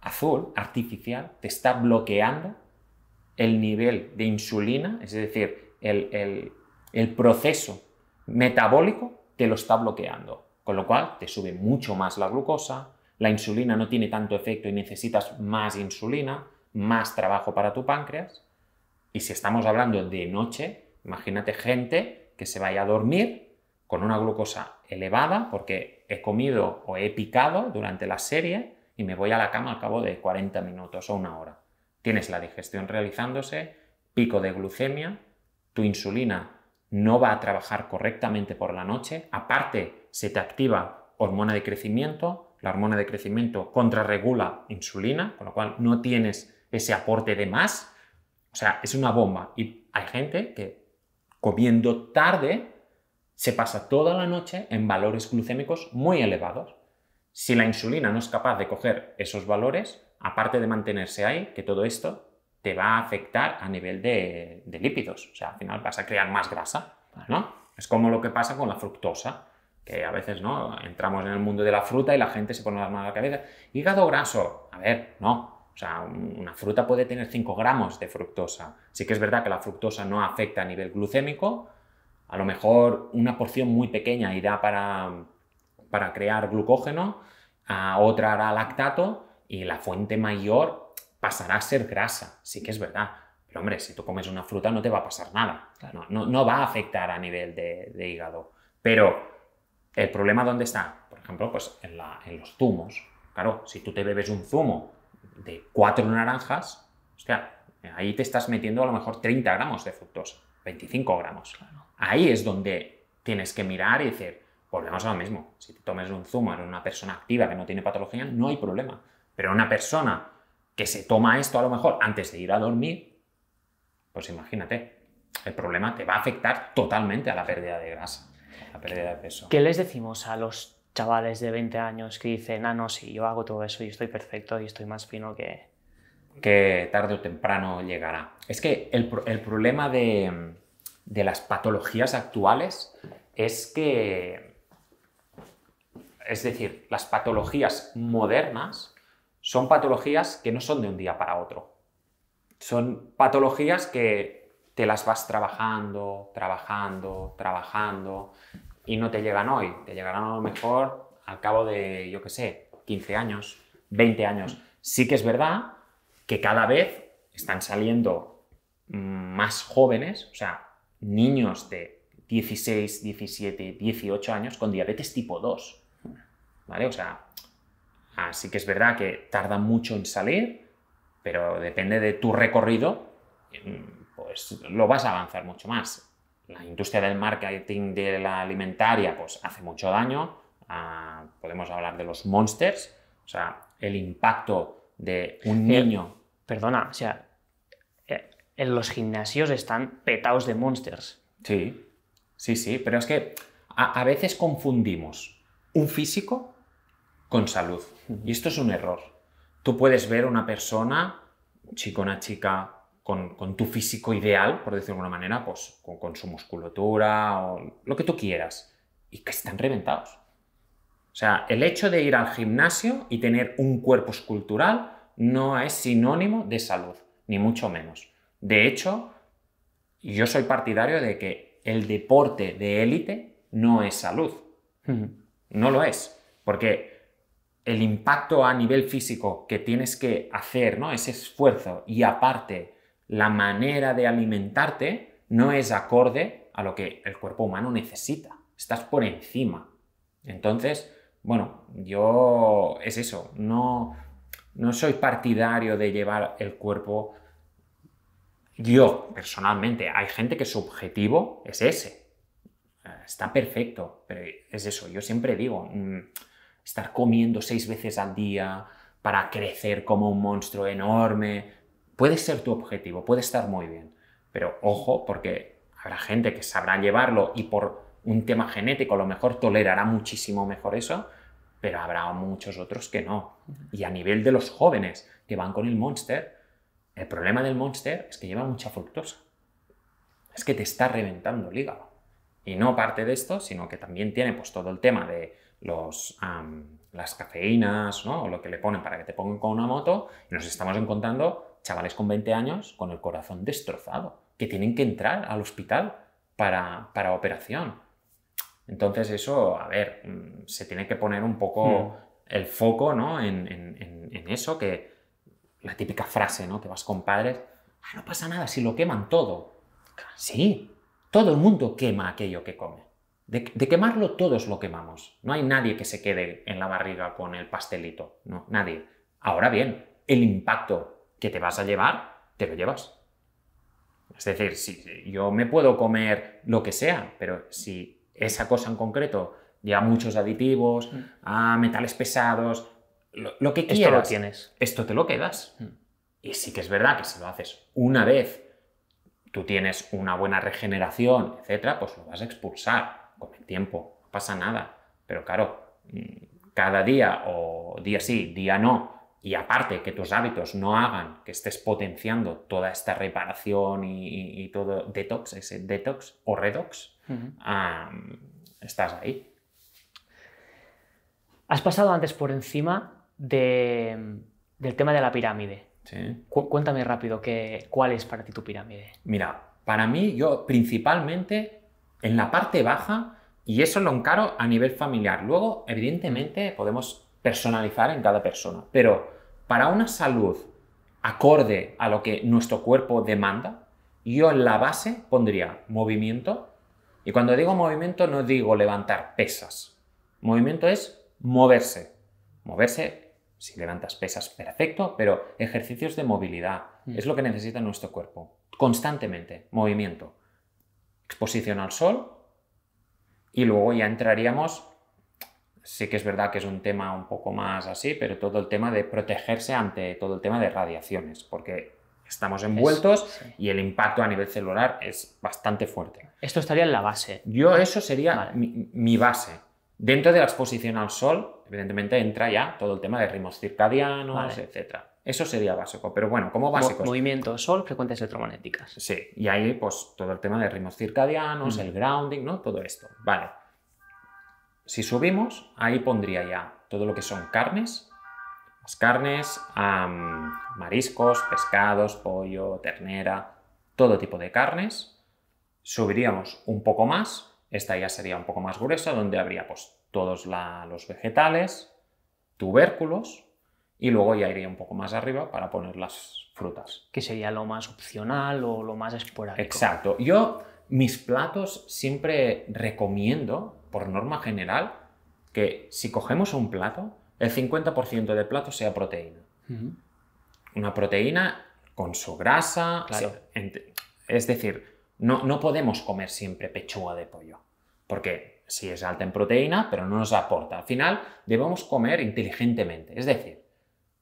azul, artificial, te está bloqueando el nivel de insulina, es decir, el, proceso metabólico te lo está bloqueando, con lo cual te sube mucho más la glucosa, la insulina no tiene tanto efecto y necesitas más insulina, más trabajo para tu páncreas. Y si estamos hablando de noche, imagínate gente que se vaya a dormir con una glucosa elevada porque he comido o he picado durante la serie y me voy a la cama al cabo de 40 minutos o una hora. Tienes la digestión realizándose, pico de glucemia, tu insulina no va a trabajar correctamente por la noche, aparte se te activa hormona de crecimiento, la hormona de crecimiento contrarregula insulina, con lo cual no tienes ese aporte de más, o sea, es una bomba y hay gente que comiendo tarde se pasa toda la noche en valores glucémicos muy elevados. Si la insulina no es capaz de coger esos valores, aparte de mantenerse ahí, que todo esto te va a afectar a nivel de, lípidos. O sea, al final vas a crear más grasa, Es como lo que pasa con la fructosa, que a veces, ¿no? Entramos en el mundo de la fruta y la gente se pone la manos a la cabeza. Hígado graso. A ver, no. O sea, una fruta puede tener 5 gramos de fructosa. Sí que es verdad que la fructosa no afecta a nivel glucémico. A lo mejor una porción muy pequeña irá para para crear glucógeno, a otra hará lactato y la fuente mayor pasará a ser grasa. Sí que es verdad. Pero hombre, si tú comes una fruta no te va a pasar nada. No, va a afectar a nivel de, hígado. Pero el problema dónde está? Por ejemplo, pues en, los zumos. Claro, si tú te bebes un zumo de cuatro naranjas, ahí te estás metiendo a lo mejor 30 gramos de frutos, 25 gramos. Ahí es donde tienes que mirar y decir, volvemos a mismo. Si te tomes un zumo en una persona activa que no tiene patología, no hay problema. Pero una persona que se toma esto a lo mejor antes de ir a dormir, pues imagínate, el problema te va a afectar totalmente a la pérdida de grasa, a la pérdida de peso. ¿Qué les decimos a los chavales de 20 años que dicen, ah, no, si yo hago todo eso y estoy perfecto y estoy más fino que... Que tarde o temprano llegará. Es que el, problema de las patologías actuales es que es decir, las patologías modernas son patologías que no son de un día para otro. Son patologías que te las vas trabajando, trabajando, trabajando y no te llegan hoy. Te llegarán a lo mejor al cabo de, yo qué sé, 15 años, 20 años. Sí que es verdad que cada vez están saliendo mm, más jóvenes, o sea, niños de 16, 17, 18 años con diabetes tipo 2. ¿vale? O sea, así que es verdad que tarda mucho en salir, pero depende de tu recorrido, em, pues lo vas a avanzar mucho más. La industria del marketing de la alimentaria, pues hace mucho daño. Ah, podemos hablar de los monsters, o sea, el impacto de un niño. Perdona, o sea, eh, en los gimnasios están petados de monsters. Sí, sí, sí, pero es que a veces confundimos un físico con salud. Y esto es un error. Tú puedes ver a una persona, chico, una chica, con, tu físico ideal, por decirlo de alguna manera, pues con, con, su musculatura o lo que tú quieras, y que están reventados. O sea, el hecho de ir al gimnasio y tener un cuerpo escultural no es sinónimo de salud, ni mucho menos. De hecho, yo soy partidario de que el deporte de élite no es salud. No lo es, porque el impacto a nivel físico que tienes que hacer, ¿no? Ese esfuerzo y aparte la manera de alimentarte no es acorde a lo que el cuerpo humano necesita. Estás por encima. Entonces, bueno, yo es eso, no, no soy partidario de llevar el cuerpo yo personalmente. Hay gente que su objetivo es ese. Está perfecto, pero es eso, yo siempre digo, mm, estar comiendo seis veces al día para crecer como un monstruo enorme. Puede ser tu objetivo, puede estar muy bien, pero ojo porque habrá gente que sabrá llevarlo y por un tema genético a lo mejor tolerará muchísimo mejor eso, pero habrá muchos otros que no. Y a nivel de los jóvenes que van con el Monster, el problema del Monster es que lleva mucha fructosa. Es que te está reventando el hígado. Y no parte de esto, sino que también tiene pues todo el tema de los, las cafeínas, ¿no? o lo que le ponen para que te pongan con una moto, y nos estamos encontrando chavales con 20 años con el corazón destrozado, que tienen que entrar al hospital para, operación. Entonces eso, a ver, mm, se tiene que poner un poco hmm. el foco en, eso, que la típica frase, ¿no? que vas con padres, ah, no pasa nada, si lo queman todo. Sí, todo el mundo quema aquello que come. De, quemarlo todos lo quemamos. No hay nadie que se quede en la barriga con el pastelito. No, nadie. Ahora bien, el impacto que te vas a llevar, te lo llevas. Es decir, si, yo me puedo comer lo que sea, pero si esa cosa en concreto lleva muchos aditivos, mm. a ah, metales pesados, lo, que quieras. Esto tienes. Esto te lo quedas. Mm. Y sí que es verdad que si lo haces una vez, tú tienes una buena regeneración, etcétera, pues lo vas a expulsar con el tiempo, no pasa nada. Pero claro, mm, cada día o día sí, día no, y aparte que tus hábitos no hagan que estés potenciando toda esta reparación y, todo detox, ese detox o redox, estás ahí. Has pasado antes por encima del tema de la pirámide. cuéntame rápido cuál es para ti tu pirámide. Mira, para mí yo principalmente en la parte baja y eso lo encaro a nivel familiar. Luego, evidentemente, podemos personalizar en cada persona, pero para una salud acorde a lo que nuestro cuerpo demanda, yo en la base pondría movimiento. Y cuando digo movimiento no digo levantar pesas. Movimiento es moverse. Moverse, si levantas pesas, perfecto, pero ejercicios de movilidad mm. es lo que necesita nuestro cuerpo. Constantemente, movimiento exposición al sol y luego ya entraríamos, sí que es verdad que es un tema un poco más así, pero todo el tema de protegerse ante todo el tema de radiaciones, porque estamos envueltos y el impacto a nivel celular es bastante fuerte. Esto estaría en la base. Yo eso sería mi, base. Dentro de la exposición al sol, evidentemente entra ya todo el tema de ritmos circadianos, etcétera. Eso sería básico, pero bueno, como básicos. Movimiento, sol, frecuencias electromagnéticas. Sí, y ahí pues todo el tema de ritmos circadianos, mm. el grounding, ¿no? Todo esto, vale. Si subimos, ahí pondría ya todo lo que son carnes, las carnes, mariscos, pescados, pollo, ternera, todo tipo de carnes. Subiríamos un poco más, esta ya sería un poco más gruesa, donde habría pues todos los vegetales, tubérculos, y luego ya iría un poco más arriba para poner las frutas. Que sería lo más opcional o lo más esporádico. Exacto. Yo mis platos siempre recomiendo, por norma general, que si cogemos un plato, el 50% del plato sea proteína. Una proteína con su grasa. Es decir, no, no podemos comer siempre pechuga de pollo, porque si sí es alta en proteína, pero no nos aporta. Al final, debemos comer inteligentemente. Es decir,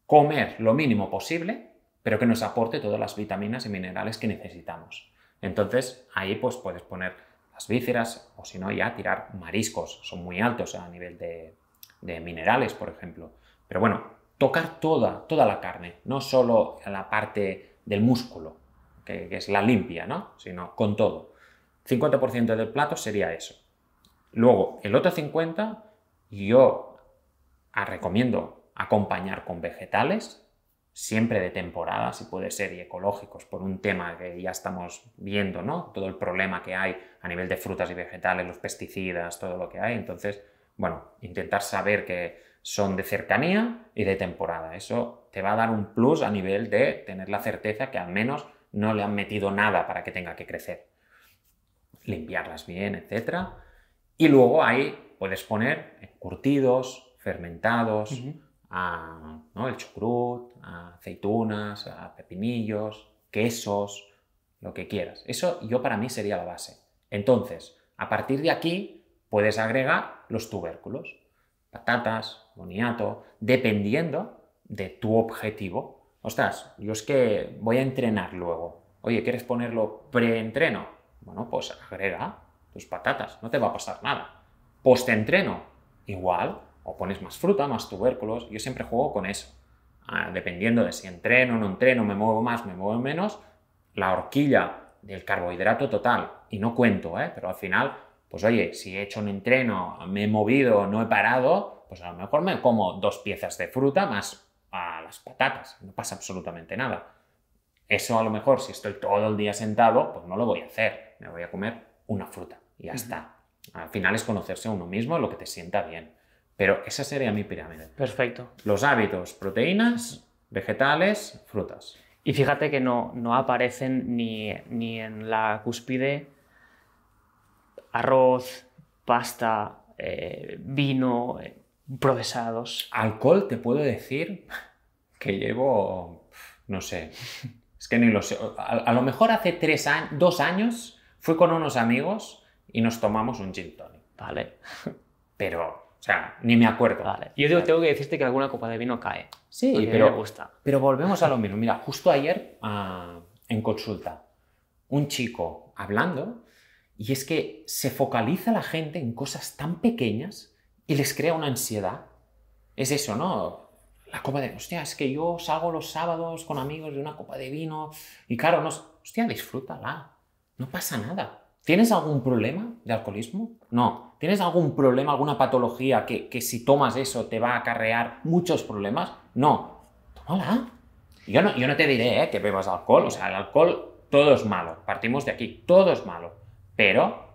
comer lo mínimo posible, pero que nos aporte todas las vitaminas y minerales que necesitamos. Entonces, ahí pues puedes poner las vísceras o si no ya tirar mariscos, son muy altos a nivel de, minerales, por ejemplo. Pero bueno, tocar toda, toda la carne, no solo la parte del músculo, que, que es la limpia, ¿no? Sino con todo. 50% del plato sería eso. Luego, el otro 50% yo ah, recomiendo acompañar con vegetales, siempre de temporada, si puede ser, y ecológicos, por un tema que ya estamos viendo, ¿no? Todo el problema que hay a nivel de frutas y vegetales, los pesticidas, todo lo que hay. Entonces, bueno, intentar saber que son de cercanía y de temporada. Eso te va a dar un plus a nivel de tener la certeza que al menos no le han metido nada para que tenga que crecer. Limpiarlas bien, etc. Y luego ahí puedes poner curtidos, fermentados, a ¿no? el chucrut, a aceitunas, a pepinillos, quesos, lo que quieras. Eso yo para mí sería la base. Entonces, a partir de aquí puedes agregar los tubérculos, patatas, boniato, dependiendo de tu objetivo. Ostras, yo es que voy a entrenar luego. Oye, ¿quieres ponerlo pre-entreno? Bueno, pues agrega tus patatas, no te va a pasar nada. ¿Post-entreno? Postentreno, igual, o pones más fruta, más tubérculos. Yo siempre juego con eso. Ah, dependiendo de si entreno, no entreno, me muevo más, me muevo menos, la horquilla del carbohidrato total, y no cuento, ¿eh? pero al final, pues oye, si he hecho un entreno, me he movido, no he parado, pues a lo mejor me como dos piezas de fruta más a las patatas, no pasa absolutamente nada. Eso a lo mejor, si estoy todo el día sentado, pues no lo voy a hacer, me voy a comer una fruta y ya está. Al final es conocerse a uno mismo lo que te sienta bien. Pero esa sería mi pirámide. Perfecto. Los hábitos, proteínas, vegetales, frutas. Y fíjate que no, aparecen ni, en la cúspide arroz, pasta, eh, vino, eh, procesados. Alcohol, te puedo decir que llevo, no sé, es que ni lo sé. A, lo mejor hace tres años, dos años fui con unos amigos y nos tomamos un gin tonic. Vale. Pero o sea, ni me acuerdo. Yo digo, tengo que decirte que alguna copa de vino cae. Sí, pero, me gusta. pero volvemos a lo mismo. Mira, justo ayer ah, en consulta, un chico hablando, y es que se focaliza la gente en cosas tan pequeñas y les crea una ansiedad. Es eso, ¿no? La copa de, hostia, es que yo salgo los sábados con amigos de una copa de vino y claro, no, hostia, disfrútala, no pasa nada. ¿Tienes algún problema de alcoholismo? No. ¿Tienes algún problema, alguna patología que, si tomas eso te va a acarrear muchos problemas? No. Tómala. Yo no, yo no te diré ¿eh? que bebas alcohol. O sea, el alcohol todo es malo. Partimos de aquí, todo es malo. Pero,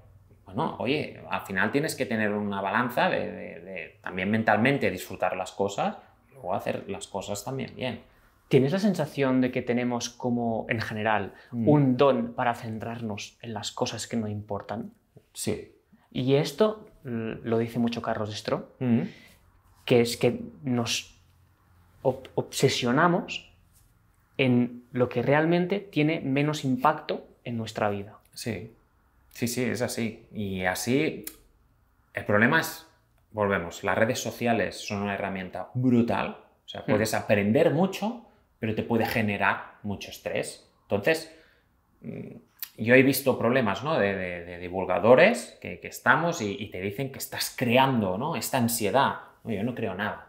bueno, oye, al final tienes que tener una balanza de, de también mentalmente disfrutar las cosas y luego hacer las cosas también bien. ¿Tienes la sensación de que tenemos como, en general, mm. un don para centrarnos en las cosas que no importan? Sí. Y esto lo dice mucho Carlos Stroh, mm. que es que nos obsesionamos en lo que realmente tiene menos impacto en nuestra vida. Sí, sí, sí, es así. Y así, el problema es, volvemos, las redes sociales son una herramienta brutal. O sea, mm. puedes aprender mucho pero te puede generar mucho estrés. Entonces, mm, yo he visto problemas ¿no? de, divulgadores que, estamos y, te dicen que estás creando ¿no? esta ansiedad. yo no creo nada.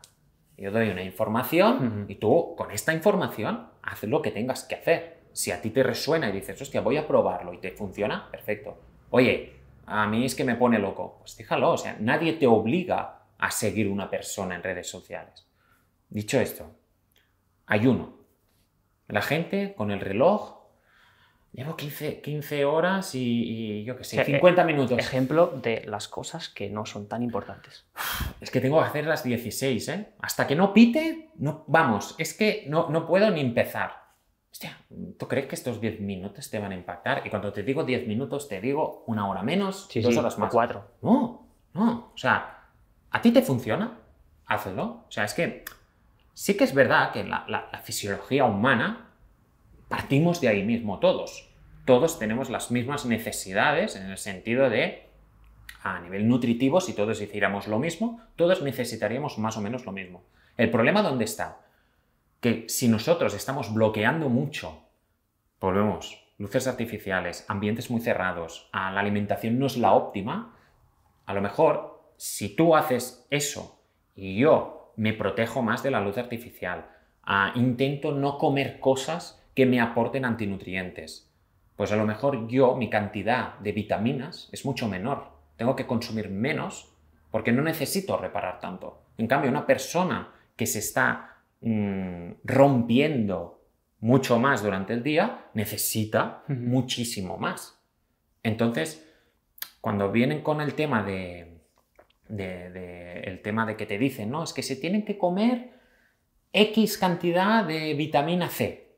Yo doy una información y tú con esta información haz lo que tengas que hacer. Si a ti te resuena y dices, hostia, voy a probarlo y te funciona, perfecto. Oye, a mí es que me pone loco. Pues fíjalo, o sea, nadie te obliga a seguir una persona en redes sociales. Dicho esto, ayuno. La gente con el reloj. Llevo 15, 15 horas y, yo qué sé, 50 e- minutos. Ejemplo de las cosas que no son tan importantes. (sighs) Es que tengo que hacer las 16, ¿eh? Hasta que no pite, no, vamos, es que no, puedo ni empezar. Hostia, ¿tú crees que estos 10 minutos te van a impactar? Y cuando te digo 10 minutos, te digo una hora menos, dos horas más. cuatro. No, no. O sea, ¿a ti te funciona? Hazlo. O sea, es que Sí que es verdad que la, fisiología humana partimos de ahí mismo todos. Todos tenemos las mismas necesidades en el sentido de a nivel nutritivo, si todos hiciéramos lo mismo, todos necesitaríamos más o menos lo mismo. El problema dónde está? Que si nosotros estamos bloqueando mucho, volvemos, luces artificiales, ambientes muy cerrados, a la alimentación no es la óptima, a lo mejor si tú haces eso y yo me protejo más de la luz artificial, ah, intento no comer cosas que me aporten antinutrientes. Pues a lo mejor yo, mi cantidad de vitaminas es mucho menor. Tengo que consumir menos porque no necesito reparar tanto. En cambio, una persona que se está mm, rompiendo mucho más durante el día necesita muchísimo más. Entonces, cuando vienen con el tema de del el tema de que te dicen, no, es que se tienen que comer X cantidad de vitamina C.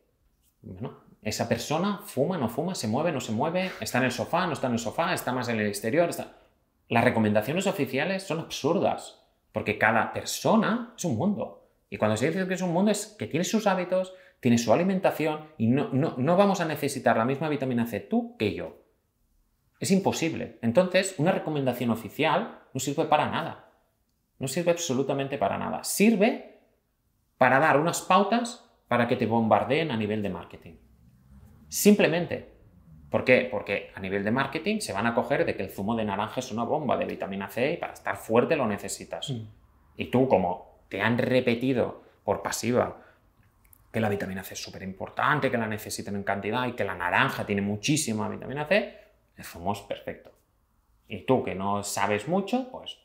Bueno, esa persona fuma, no fuma, se mueve, no se mueve, está en el sofá, no está en el sofá, está más en el exterior. Las recomendaciones oficiales son absurdas, porque cada persona es un mundo. Y cuando se dice que es un mundo es que tiene sus hábitos, tiene su alimentación y no, no, no vamos a necesitar la misma vitamina C tú que yo. Es imposible. Entonces, una recomendación oficial no sirve para nada. No sirve absolutamente para nada. Sirve para dar unas pautas para que te bombardeen a nivel de marketing. Simplemente. ¿Por qué? Porque a nivel de marketing se van a coger de que el zumo de naranja es una bomba de vitamina C y para estar fuerte lo necesitas. Mm. Y tú, como te han repetido por pasiva que la vitamina C es súper importante, que la necesitan en cantidad y que la naranja tiene muchísima vitamina C, el zumo es perfecto. Y tú que no sabes mucho, pues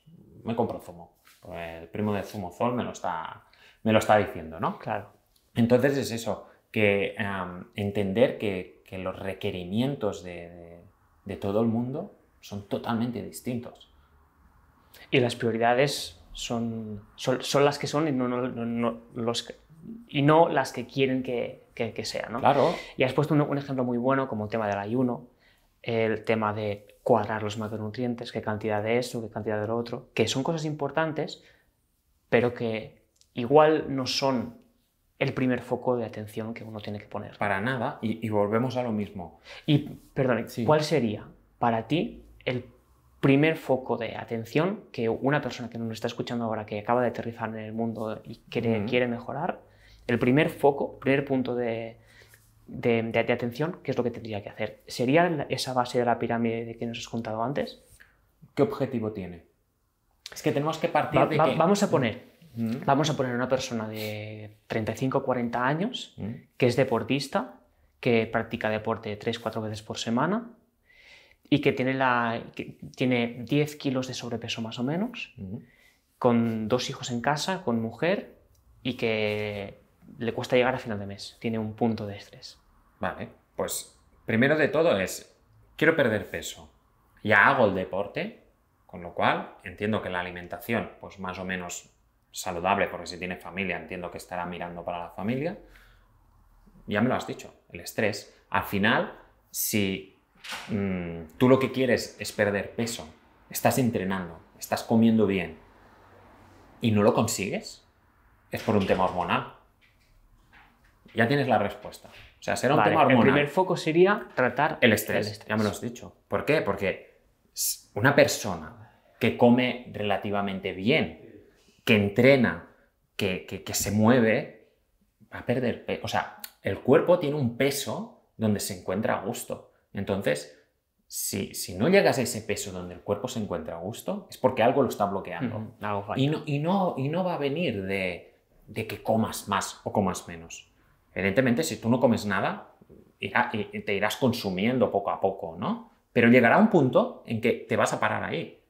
me compro zumo. el primo de Zumozol me lo está, me lo está diciendo, ¿no? Claro. Entonces es eso, que entender que, los requerimientos de, todo el mundo son totalmente distintos. Y las prioridades son, son, las que son y no, no, los y no las que quieren que, que, ¿no? Claro. Y has puesto un, un, ejemplo muy bueno como el tema del ayuno, el tema de cuadrar los macronutrientes, qué cantidad de eso, qué cantidad de lo otro, que son cosas importantes, pero que igual no son el primer foco de atención que uno tiene que poner. Para nada, y, volvemos a lo mismo. Y, perdón, ¿cuál sería para ti el primer foco de atención que una persona que nos está escuchando ahora, que acaba de aterrizar en el mundo y quiere, quiere mejorar, el primer foco, primer punto de, de, atención, ¿qué es lo que tendría que hacer? ¿Sería esa base de la pirámide de que nos has contado antes? ¿Qué objetivo tiene? Es que tenemos que partir de Vamos a poner... Mm. Vamos a poner una persona de 35 40 años mm. que es deportista, que practica deporte 3-4 veces por semana y que tiene, la, que tiene 10 kilos de sobrepeso más o menos, mm. con dos hijos en casa, con mujer y que le cuesta llegar a final de mes, tiene un punto de estrés. Vale, pues primero de todo es, quiero perder peso, ya hago el deporte, con lo cual entiendo que la alimentación, pues más o menos saludable, porque si tiene familia, entiendo que estará mirando para la familia. Ya me lo has dicho, el estrés. Al final, si mm, tú lo que quieres es perder peso, estás entrenando, estás comiendo bien y no lo consigues, es por un tema hormonal ya tienes la respuesta. O sea, será un tema hormonal. El primer foco sería tratar el estrés, Ya me lo has dicho. ¿Por qué? Porque una persona que come relativamente bien, que entrena, que, que, se mueve, va a perder peso. O sea, el cuerpo tiene un peso donde se encuentra a gusto. Entonces, si, si, no llegas a ese peso donde el cuerpo se encuentra a gusto, es porque algo lo está bloqueando. y, no, y, no, y no va a venir de, de que comas más o comas menos. Evidentemente, si tú no comes nada, te irás consumiendo poco a poco, ¿no? Pero llegará un punto en que te vas a parar ahí.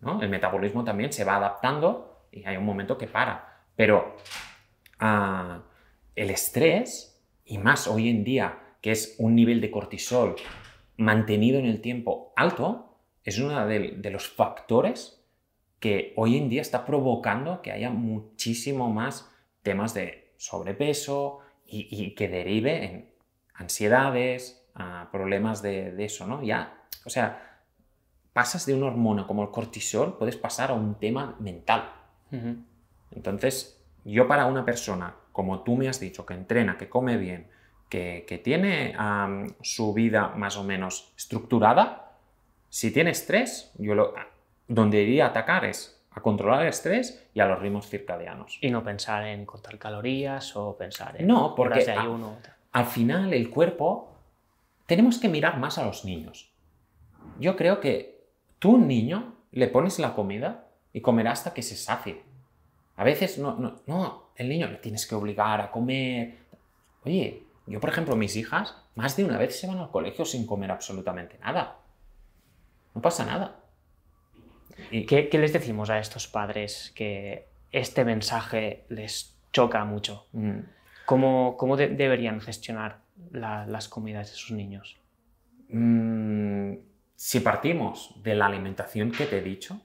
¿no? El metabolismo también se va adaptando y hay un momento que para. Pero ah, el estrés, y más hoy en día, que es un nivel de cortisol mantenido en el tiempo alto, es uno de los factores que hoy en día está provocando que haya muchísimo más temas de sobrepeso, y, que derive en ansiedades, a problemas de, eso, ¿no? Ya, o sea, pasas de una hormona como el cortisol, puedes pasar a un tema mental. Entonces, yo para una persona, como tú me has dicho, que entrena, que come bien, que, tiene su vida más o menos estructurada, si tiene estrés, yo lo, donde iría a atacar es a controlar el estrés y a los ritmos circadianos. Y no pensar en contar calorías o pensar en no, porque al final el cuerpo tenemos que mirar más a los niños. Yo creo que tú un niño le pones la comida y comerá hasta que se sacie. A veces no, no, no, el niño le tienes que obligar a comer. Oye, yo por ejemplo, mis hijas más de una vez se van al colegio sin comer absolutamente nada. No pasa nada. ¿Qué, les decimos a estos padres que este mensaje les choca mucho? Mm. ¿Cómo, deberían gestionar las comidas de sus niños? Mm, si partimos de la alimentación que te he dicho,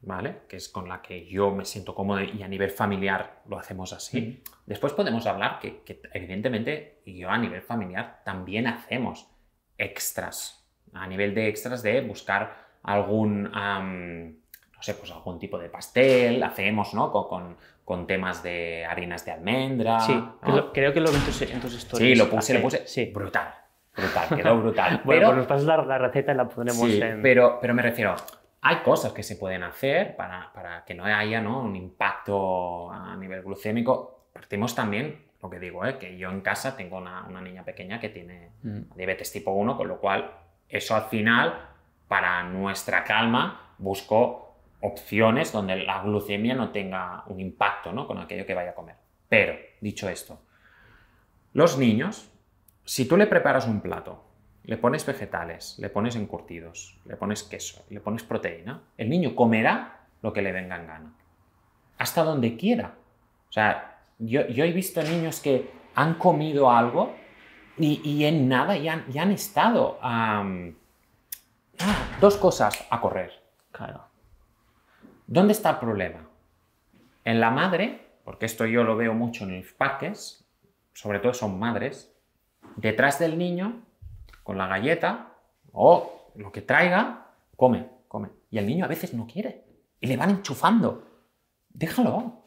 ¿vale? Que es con la que yo me siento cómodo y a nivel familiar lo hacemos así. Después podemos hablar que, que, evidentemente yo a nivel familiar también hacemos extras, a nivel de extras de buscar algún, no sé, pues algún tipo de pastel, hacemos, ¿no? Con, con, con temas de harinas de almendra. Sí, creo, que lo vi en en tus Sí, lo puse, lo puse. Sí. Brutal, brutal, quedó brutal. (laughs) bueno, pues nos pasas la, receta y la pondremos en... Pero, pero me refiero, hay cosas que se pueden hacer para, para que no haya ¿no? un impacto a nivel glucémico. Partimos también, lo que digo, ¿eh? que yo en casa tengo una, una niña pequeña que tiene mm. diabetes tipo 1, con lo cual eso al final para nuestra calma busco opciones donde la glucemia no tenga un impacto ¿no? con aquello que vaya a comer. Pero, dicho esto, los niños, si tú le preparas un plato, le pones vegetales, le pones encurtidos, le pones queso, le pones proteína, el niño comerá lo que le venga en gana, hasta donde quiera. O sea, yo, he visto niños que han comido algo y, en nada ya, han estado... Ah, dos cosas a correr. Claro. ¿Dónde está el problema? En la madre, porque esto yo lo veo mucho en los parques, sobre todo son madres, detrás del niño, con la galleta o lo que traiga, come, come. Y el niño a veces no quiere. Y le van enchufando. Déjalo.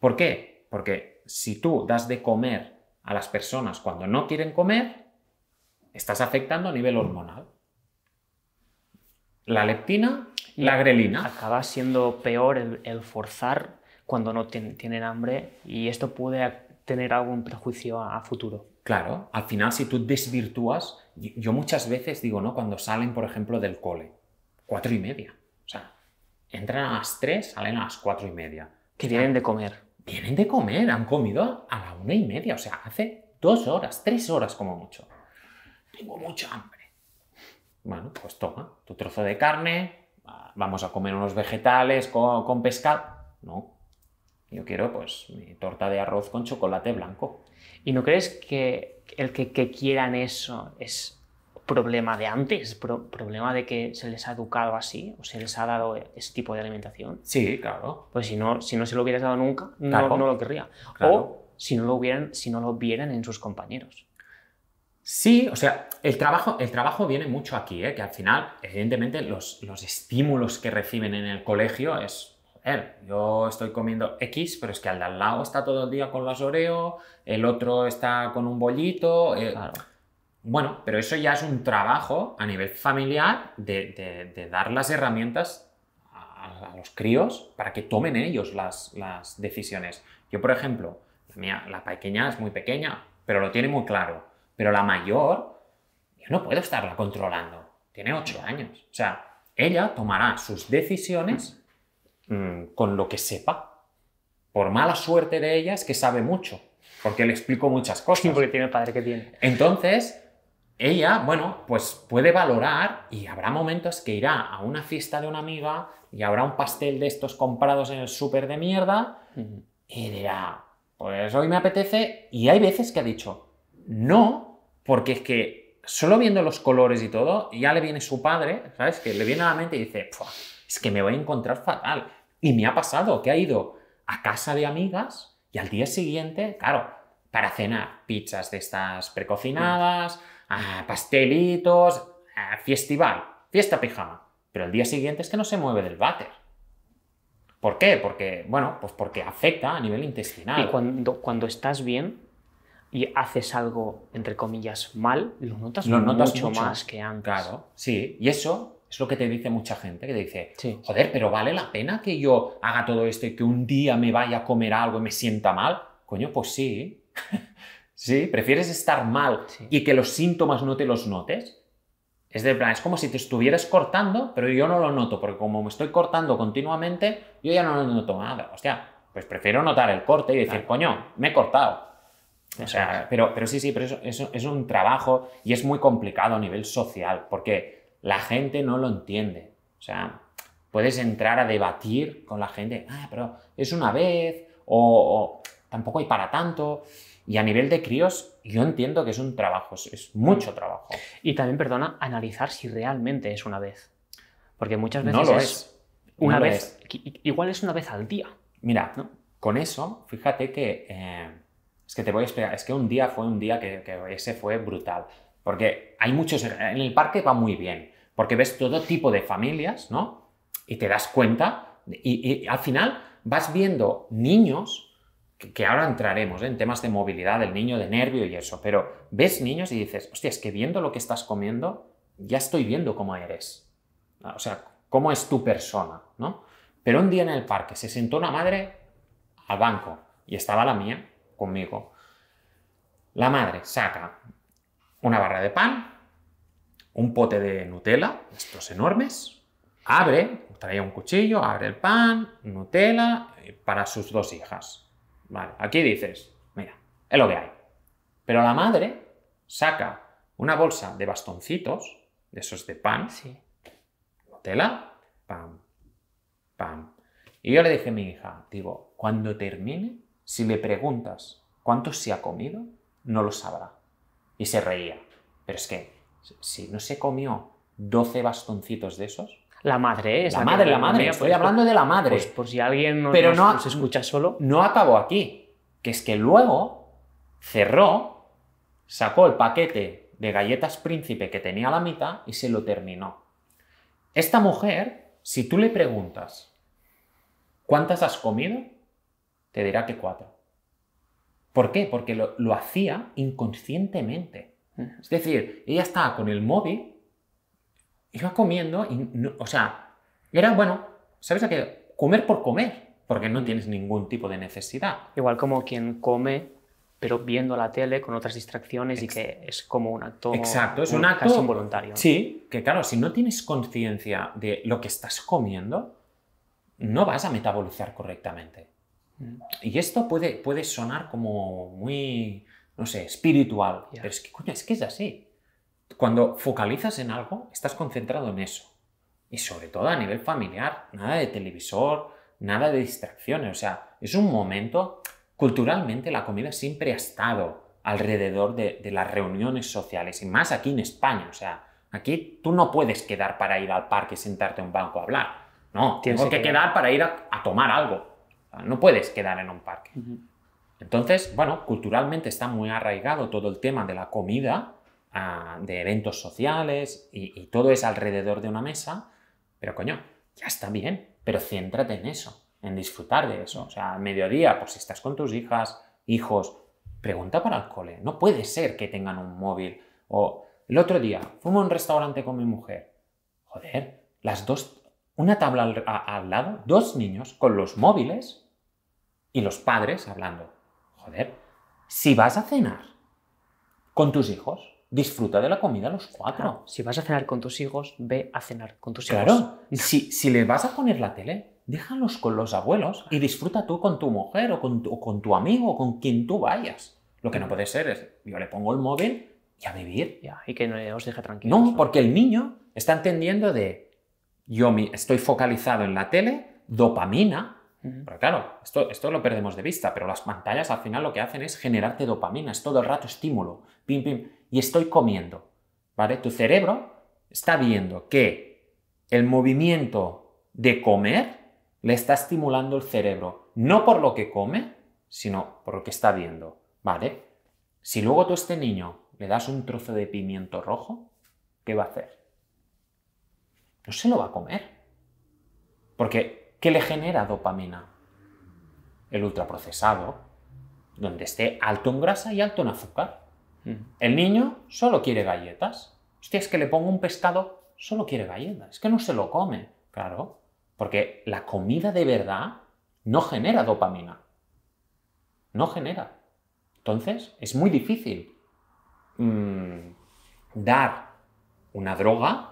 ¿Por qué? Porque si tú das de comer a las personas cuando no quieren comer, estás afectando a nivel hormonal la leptina, la grelina. Acaba siendo peor el, forzar cuando no tienen hambre y esto puede tener algún prejuicio a, futuro. Claro, al final si tú desvirtúas, yo, muchas veces digo, ¿no? Cuando salen, por ejemplo, del cole, cuatro y media. O sea, entran a las tres, salen a las cuatro y media. Que vienen de comer. Vienen de comer, han comido a la una y media, o sea, hace dos horas, tres horas como mucho. Tengo mucha hambre bueno, pues toma, tu trozo de carne, vamos a comer unos vegetales con, pescado. No, yo quiero pues mi torta de arroz con chocolate blanco. ¿Y no crees que el que, quieran eso es problema de antes? Pro, ¿Problema de que se les ha educado así o se les ha dado ese tipo de alimentación? Sí, claro. Pues si no, si no se lo hubieras dado nunca, no, lo querría. O si no lo, hubieran, si no lo vieran en sus compañeros. Sí, o sea, el trabajo, el trabajo viene mucho aquí, ¿eh? que al final, evidentemente, los, estímulos que reciben en el colegio es yo estoy comiendo X, pero es que al de al lado está todo el día con las Oreo, el otro está con un bollito. Eh, bueno, pero eso ya es un trabajo a nivel familiar de, dar las herramientas a, los críos para que tomen ellos las, decisiones. Yo, por ejemplo, la pequeña es muy pequeña, pero lo tiene muy claro. Pero la mayor, yo no puedo estarla controlando. Tiene ocho años. O sea, ella tomará sus decisiones mm, con lo que sepa. Por mala suerte de ella es que sabe mucho, porque le explico muchas cosas. Sí, porque tiene padre que tiene. Entonces, ella, bueno, pues puede valorar y habrá momentos que irá a una fiesta de una amiga y habrá un pastel de estos comprados en el súper de mierda y dirá, pues hoy me apetece. Y hay veces que ha dicho, no, porque es que solo viendo los colores y todo, ya le viene su padre, ¿sabes? Que le viene a la mente y dice, es que me voy a encontrar fatal. Y me ha pasado, que ha ido a casa de amigas y al día siguiente, claro, para cenar, pizzas de estas precocinadas, pastelitos, festival, fiesta pijama. Pero el día siguiente es que no se mueve del váter. ¿Por qué? Porque, bueno, pues porque afecta a nivel intestinal. Y cuando, cuando estás bien, y haces algo, entre comillas, mal, lo notas, mucho, más que antes. Claro, sí. Y eso es lo que te dice mucha gente, que te dice, joder, pero vale la pena que yo haga todo esto y que un día me vaya a comer algo y me sienta mal. Coño, pues sí. (laughs) sí, prefieres estar mal y que los síntomas no te los notes. Es de plan, es como si te estuvieras cortando, pero yo no lo noto, porque como me estoy cortando continuamente, yo ya no lo noto nada. Hostia, pues prefiero notar el corte y decir, coño, me he cortado. O sea, pero, pero sí, sí, pero eso, es un trabajo y es muy complicado a nivel social, porque la gente no lo entiende. O sea, puedes entrar a debatir con la gente, ah, pero es una vez, o, tampoco hay para tanto. Y a nivel de críos, yo entiendo que es un trabajo, es mucho trabajo. Y también, perdona, analizar si realmente es una vez. Porque muchas veces es, una vez, igual es una vez al día. Mira, con eso, fíjate que... Eh, es que te voy a explicar, es que un día fue un día que, ese fue brutal, porque hay muchos, en el parque va muy bien, porque ves todo tipo de familias, ¿no? Y te das cuenta, y, al final vas viendo niños, que, ahora entraremos ¿eh? en temas de movilidad del niño, de nervio y eso, pero ves niños y dices, hostia, es que viendo lo que estás comiendo, ya estoy viendo cómo eres. Ah, o sea, cómo es tu persona, ¿no? Pero un día en el parque se sentó una madre al banco y estaba la mía conmigo. La madre saca una barra de pan, un pote de Nutella, estos enormes, abre, traía un cuchillo, abre el pan, Nutella, eh, para sus dos hijas. Vale, aquí dices, mira, es lo que hay. Pero la madre saca una bolsa de bastoncitos, de esos de pan, Nutella, pan, pan. Y yo le dije a mi hija, digo, cuando termine, si le preguntas cuántos se ha comido, no lo sabrá. Y se reía. Pero es que, si no se comió 12 bastoncitos de esos, la madre, ¿eh? es la, madre, la madre. Estoy pues, pues, hablando de la madre. Pues, por si alguien no, se escucha solo. No acabó aquí. Que es que luego cerró, sacó el paquete de galletas príncipe que tenía la mitad y se lo terminó. Esta mujer, si tú le preguntas, ¿cuántas has comido? te dirá que cuatro. ¿Por qué? Porque lo, hacía inconscientemente. Es decir, ella estaba con el móvil, iba comiendo y, o sea, era bueno, ¿sabes a qué? Comer por comer, porque no tienes ningún tipo de necesidad. Igual como quien come, pero viendo la tele con otras distracciones y que es como un acto. Exacto, es un, un acto. Casi Sí, que claro, si no tienes conciencia de lo que estás comiendo, no vas a metabolizar correctamente. Y esto puede, puede sonar como muy, no sé, espiritual, pero es que, es así. Cuando focalizas en algo, estás concentrado en eso. Y sobre todo a nivel familiar, nada de televisor, nada de distracciones. O sea, es un momento, culturalmente la comida siempre ha estado alrededor de, las reuniones sociales, y más aquí en España. O sea, aquí tú no puedes quedar para ir al parque, sentarte en un banco a hablar. No, tienes que, quedar para ir a tomar algo no puedes quedar en un parque. Entonces, bueno, culturalmente está muy arraigado todo el tema de la comida, ah, de eventos sociales y, todo es alrededor de una mesa, pero coño, ya está bien, pero céntrate en eso, en disfrutar de eso. O sea, al mediodía, pues si estás con tus hijas, hijos, pregunta para el cole. No puede ser que tengan un móvil. O el otro día, fuimos a un restaurante con mi mujer. Joder, las dos, una tabla al lado, dos niños con los móviles y los padres hablando, joder, si vas a cenar con tus hijos, disfruta de la comida los cuatro. si vas a cenar con tus hijos, ve a cenar con tus hijos. Claro, si, le vas a poner la tele, déjalos con los abuelos y disfruta tú con tu mujer o con tu, amigo o con quien tú vayas. Lo que no puede ser es, yo le pongo el móvil y a vivir. Ya, y que no os deje tranquilos. No, porque el niño está entendiendo de, yo estoy focalizado en la tele, dopamina, pero claro, esto, esto lo perdemos de vista, pero las pantallas al final lo que hacen es generarte dopamina, es todo el rato estímulo, pim, pim, y estoy comiendo, ¿vale? Tu cerebro está viendo que el movimiento de comer le está estimulando el cerebro, no por lo que come, sino por lo que está viendo, ¿vale? Si luego tú a este niño le das un trozo de pimiento rojo, ¿qué va a hacer? No se lo va a comer. Porque que le genera dopamina. El ultraprocesado, donde esté alto en grasa y alto en azúcar. Mm. El niño solo quiere galletas. Hostia, es que le pongo un pescado, solo quiere galletas. Es que no se lo come. Claro, porque la comida de verdad no genera dopamina. No genera. Entonces, es muy difícil mm, dar una droga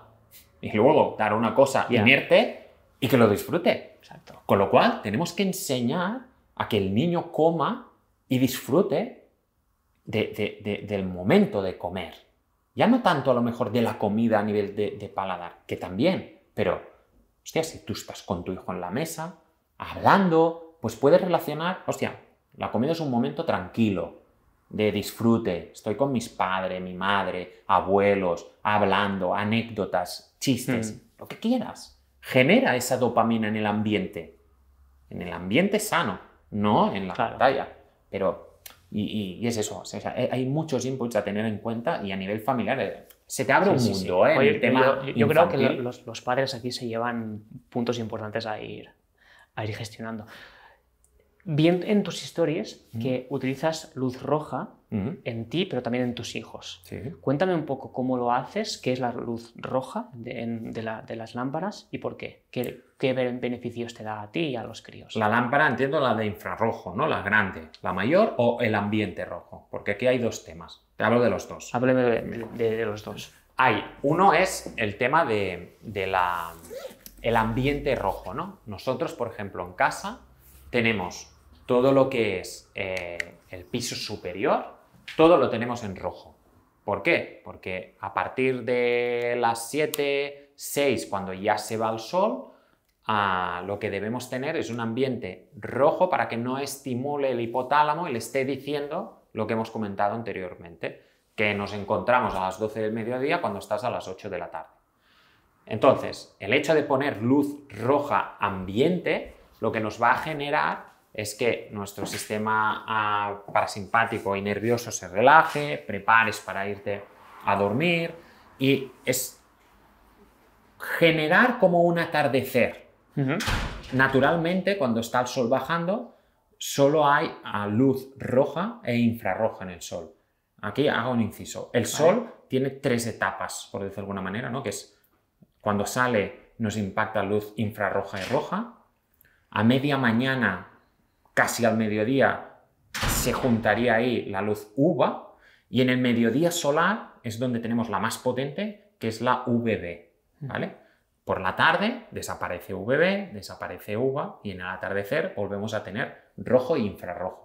y luego dar una cosa y inerte y que lo disfrute. Con lo cual, tenemos que enseñar a que el niño coma y disfrute del momento de comer. Ya no tanto a lo mejor de la comida a nivel de, paladar, que también, pero, hostia, si tú estás con tu hijo en la mesa, hablando, pues puedes relacionar, hostia, la comida es un momento tranquilo, de disfrute, estoy con mis padres, mi madre, abuelos, hablando, anécdotas, chistes, mm. lo que quieras genera esa dopamina en el ambiente. En el ambiente sano, no en la pantalla. Pero, y, es eso, hay muchos inputs a tener en cuenta y a nivel familiar eh, se te abre un mundo, ¿eh? el tema yo, creo que los, padres aquí se llevan puntos importantes a ir, a ir gestionando. Bien en tus historias que utilizas luz roja en ti, pero también en tus hijos. Cuéntame un poco cómo lo haces, qué es la luz roja de, las lámparas y por qué. qué. beneficios te da a ti y a los críos? La lámpara, entiendo la de infrarrojo, ¿no? La grande, la mayor o el ambiente rojo, porque aquí hay dos temas. Te hablo de los dos. Hábleme de, los dos. Hay, uno es el tema de, el ambiente rojo, ¿no? Nosotros, por ejemplo, en casa tenemos todo lo que es eh, el piso superior, todo lo tenemos en rojo. ¿Por qué? Porque a partir de las 7, 6, cuando ya se va el sol, a ah, lo que debemos tener es un ambiente rojo para que no estimule el hipotálamo y le esté diciendo lo que hemos comentado anteriormente, que nos encontramos a las 12 del mediodía cuando estás a las 8 de la tarde. Entonces, el hecho de poner luz roja ambiente, lo que nos va a generar es que nuestro sistema ah, parasimpático y nervioso se relaje, prepares para irte a dormir y es generar como un atardecer. Naturalmente, cuando está el sol bajando, solo hay ah, luz roja e infrarroja en el sol. Aquí hago un inciso. El sol tiene tres etapas, por decirlo de alguna manera, ¿no? que es cuando sale nos impacta luz infrarroja y roja, a media mañana casi al mediodía se juntaría ahí la luz UVA y en el mediodía solar es donde tenemos la más potente, que es la UVB, ¿vale? Por la tarde desaparece UVB, desaparece UVA y en el atardecer volvemos a tener rojo e infrarrojo.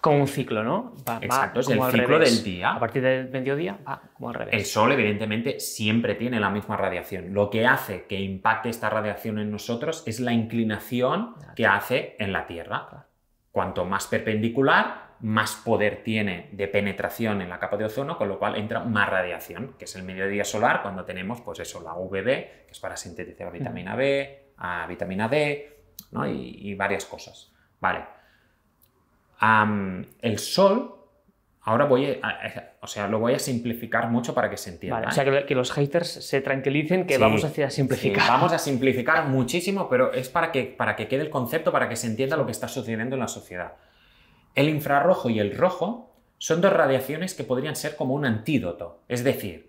Como un ciclo, ¿no? Exacto, es el ciclo del día. A partir del mediodía va como al revés. El sol, evidentemente, siempre tiene la misma radiación. Lo que hace que impacte esta radiación en nosotros es la inclinación que hace en la Tierra. Cuanto más perpendicular, más poder tiene de penetración en la capa de ozono, con lo cual entra más radiación, que es el mediodía solar, cuando tenemos, pues eso, la UVB, que es para sintetizar mm. vitamina B, a vitamina D, ¿no? y, varias cosas. Vale. el sol Ahora voy o sea, lo voy a simplificar mucho para que se entienda. o ¿eh? sea, que, los haters se tranquilicen que vamos a simplificar. vamos a (laughs) simplificar muchísimo, pero es para que, para que quede el concepto, para que se entienda lo que está sucediendo en la sociedad. El infrarrojo y el rojo son dos radiaciones que podrían ser como un antídoto, es decir,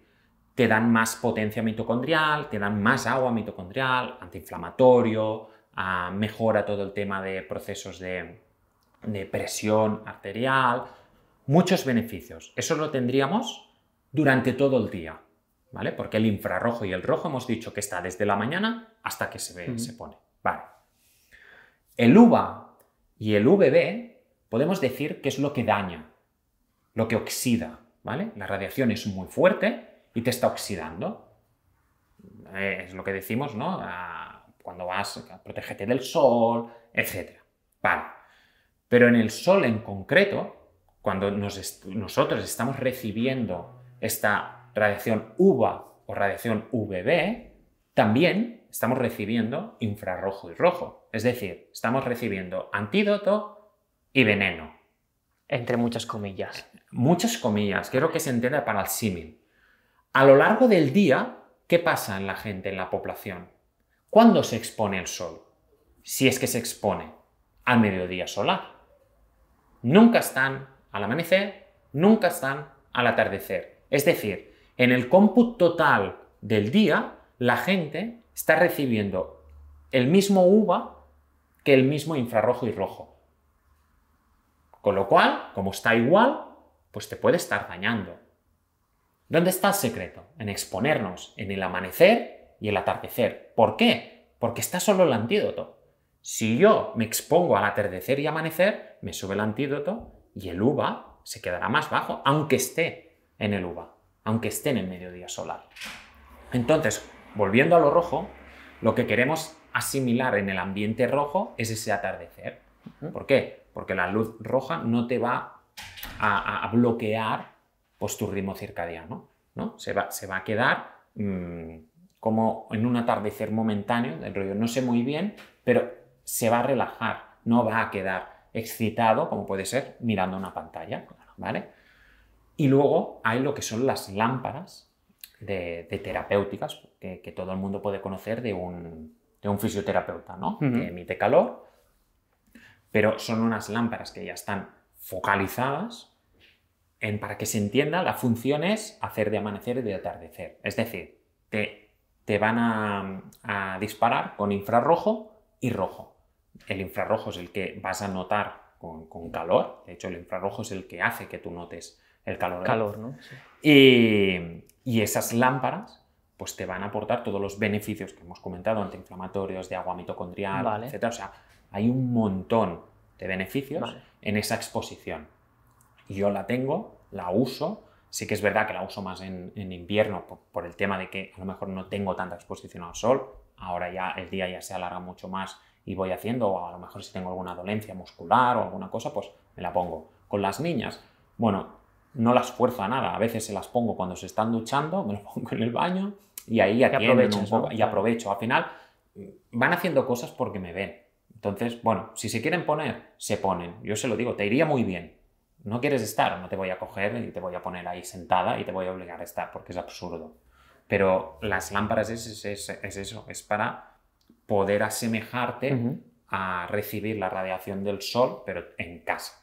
te dan más potencia mitocondrial, te dan más agua mitocondrial, antiinflamatorio, ah, mejora todo el tema de procesos de presión arterial, muchos beneficios. Eso lo tendríamos durante todo el día, ¿vale? Porque el infrarrojo y el rojo hemos dicho que está desde la mañana hasta que se, se pone. Vale. El UVA y el UVB podemos decir que es lo que daña, lo que oxida, ¿vale? La radiación es muy fuerte y te está oxidando. Eh, es lo que decimos, ¿no? Ah, cuando vas, protégete del sol, etc. Vale. Pero en el sol en concreto, cuando nosotros estamos recibiendo esta radiación UVA o radiación UVB, también estamos recibiendo infrarrojo y rojo. Es decir, estamos recibiendo antídoto y veneno. Entre muchas comillas. Muchas comillas, quiero que se entienda para el símil. A lo largo del día, ¿qué pasa en la gente, en la población? ¿Cuándo se expone el sol? Si es que se expone al mediodía solar. Nunca están al amanecer nunca están al atardecer. Es decir, en el cómputo total del día, la gente está recibiendo el mismo uva que el mismo infrarrojo y rojo. Con lo cual, como está igual, pues te puede estar dañando. ¿Dónde está el secreto? En exponernos en el amanecer y el atardecer. ¿Por qué? Porque está solo el antídoto. Si yo me expongo al atardecer y amanecer, me sube el antídoto y el UVA se quedará más bajo, aunque esté en el UVA, aunque esté en el mediodía solar. Entonces, volviendo a lo rojo, lo que queremos asimilar en el ambiente rojo es ese atardecer. ¿Por qué? Porque la luz roja no te va a, bloquear pues, tu ritmo circadiano. ¿no? Se, va, se va a quedar mm, como en un atardecer momentáneo, del rollo no sé muy bien, pero se va a relajar, no va a quedar excitado, como puede ser mirando una pantalla, ¿vale? Y luego hay lo que son las lámparas de, terapéuticas que, todo el mundo puede conocer de un, fisioterapeuta, ¿no? Que emite calor, pero son unas lámparas que ya están focalizadas en, para que se entienda, la función es hacer de amanecer y de atardecer. Es decir, te, te van a disparar con infrarrojo y rojo. El infrarrojo es el que vas a notar con, calor. De hecho, el infrarrojo es el que hace que tú notes el calor. Calor, ¿no? Y, esas lámparas pues te van a aportar todos los beneficios que hemos comentado, antiinflamatorios, de agua mitocondrial, etc. O sea, hay un montón de beneficios en esa exposición. Yo la tengo, la uso, sí que es verdad que la uso más en, invierno por, por, el tema de que a lo mejor no tengo tanta exposición al sol, ahora ya el día ya se alarga mucho más y voy haciendo, a lo mejor si tengo alguna dolencia muscular o alguna cosa, pues me la pongo. Con las niñas, bueno, no las fuerzo a nada, a veces se las pongo cuando se están duchando, me lo (laughs) pongo en el baño y ahí aprovecho un poco y aprovecho. Al final van haciendo cosas porque me ven. Entonces, bueno, si se quieren poner, se ponen. Yo se lo digo, te iría muy bien. No quieres estar, no te voy a coger y te voy a poner ahí sentada y te voy a obligar a estar, porque es absurdo. Pero las lámparas es, es, es eso, es para poder asemejarte a recibir la radiación del sol, pero en casa.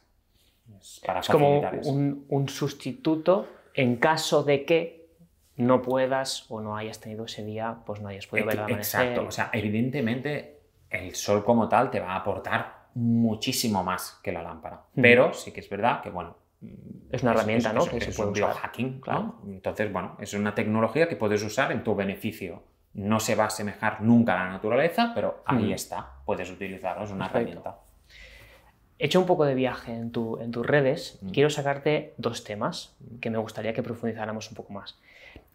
Es, para como un, sustituto en caso de que no puedas o no hayas tenido ese día, pues no hayas podido ver la amanecer. Exacto, o sea, evidentemente el sol como tal te va a aportar muchísimo más que la lámpara, pero sí que es verdad que, bueno, mm, es una herramienta, ¿no? que se puede un biohacking, claro. Entonces, bueno, es una tecnología que puedes usar en tu beneficio no se va a asemejar nunca a la naturaleza, pero ahí mm. está, puedes utilizarlo, es una herramienta. He hecho un poco de viaje en, tus redes, mm. quiero sacarte dos temas que me gustaría que profundizáramos un poco más.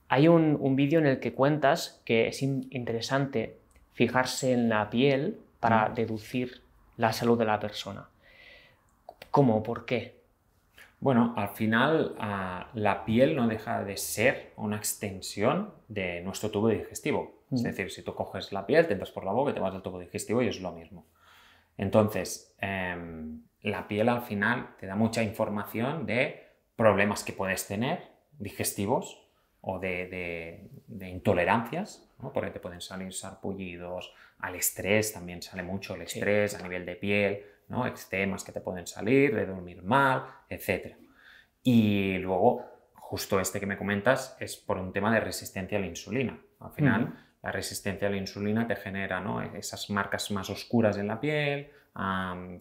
Hay un, vídeo en el que cuentas que es interesante fijarse en la piel para mm. deducir la salud de la persona. ¿Cómo? ¿Por qué? Bueno, al final ah, la piel no deja de ser una extensión de nuestro tubo digestivo. Es mm. decir, si tú coges la piel, te entras por la boca, te vas al tubo digestivo y es lo mismo. Entonces, em, la piel al final te da mucha información de problemas que puedes tener digestivos o de, intolerancias, porque te pueden salir sarpullidos, al estrés también sale mucho el estrés a nivel de piel ¿no? que te pueden salir, de dormir mal, etc. Y luego, justo este que me comentas es por un tema de resistencia a la insulina. Al final, la resistencia a la insulina te genera esas marcas más oscuras en la piel,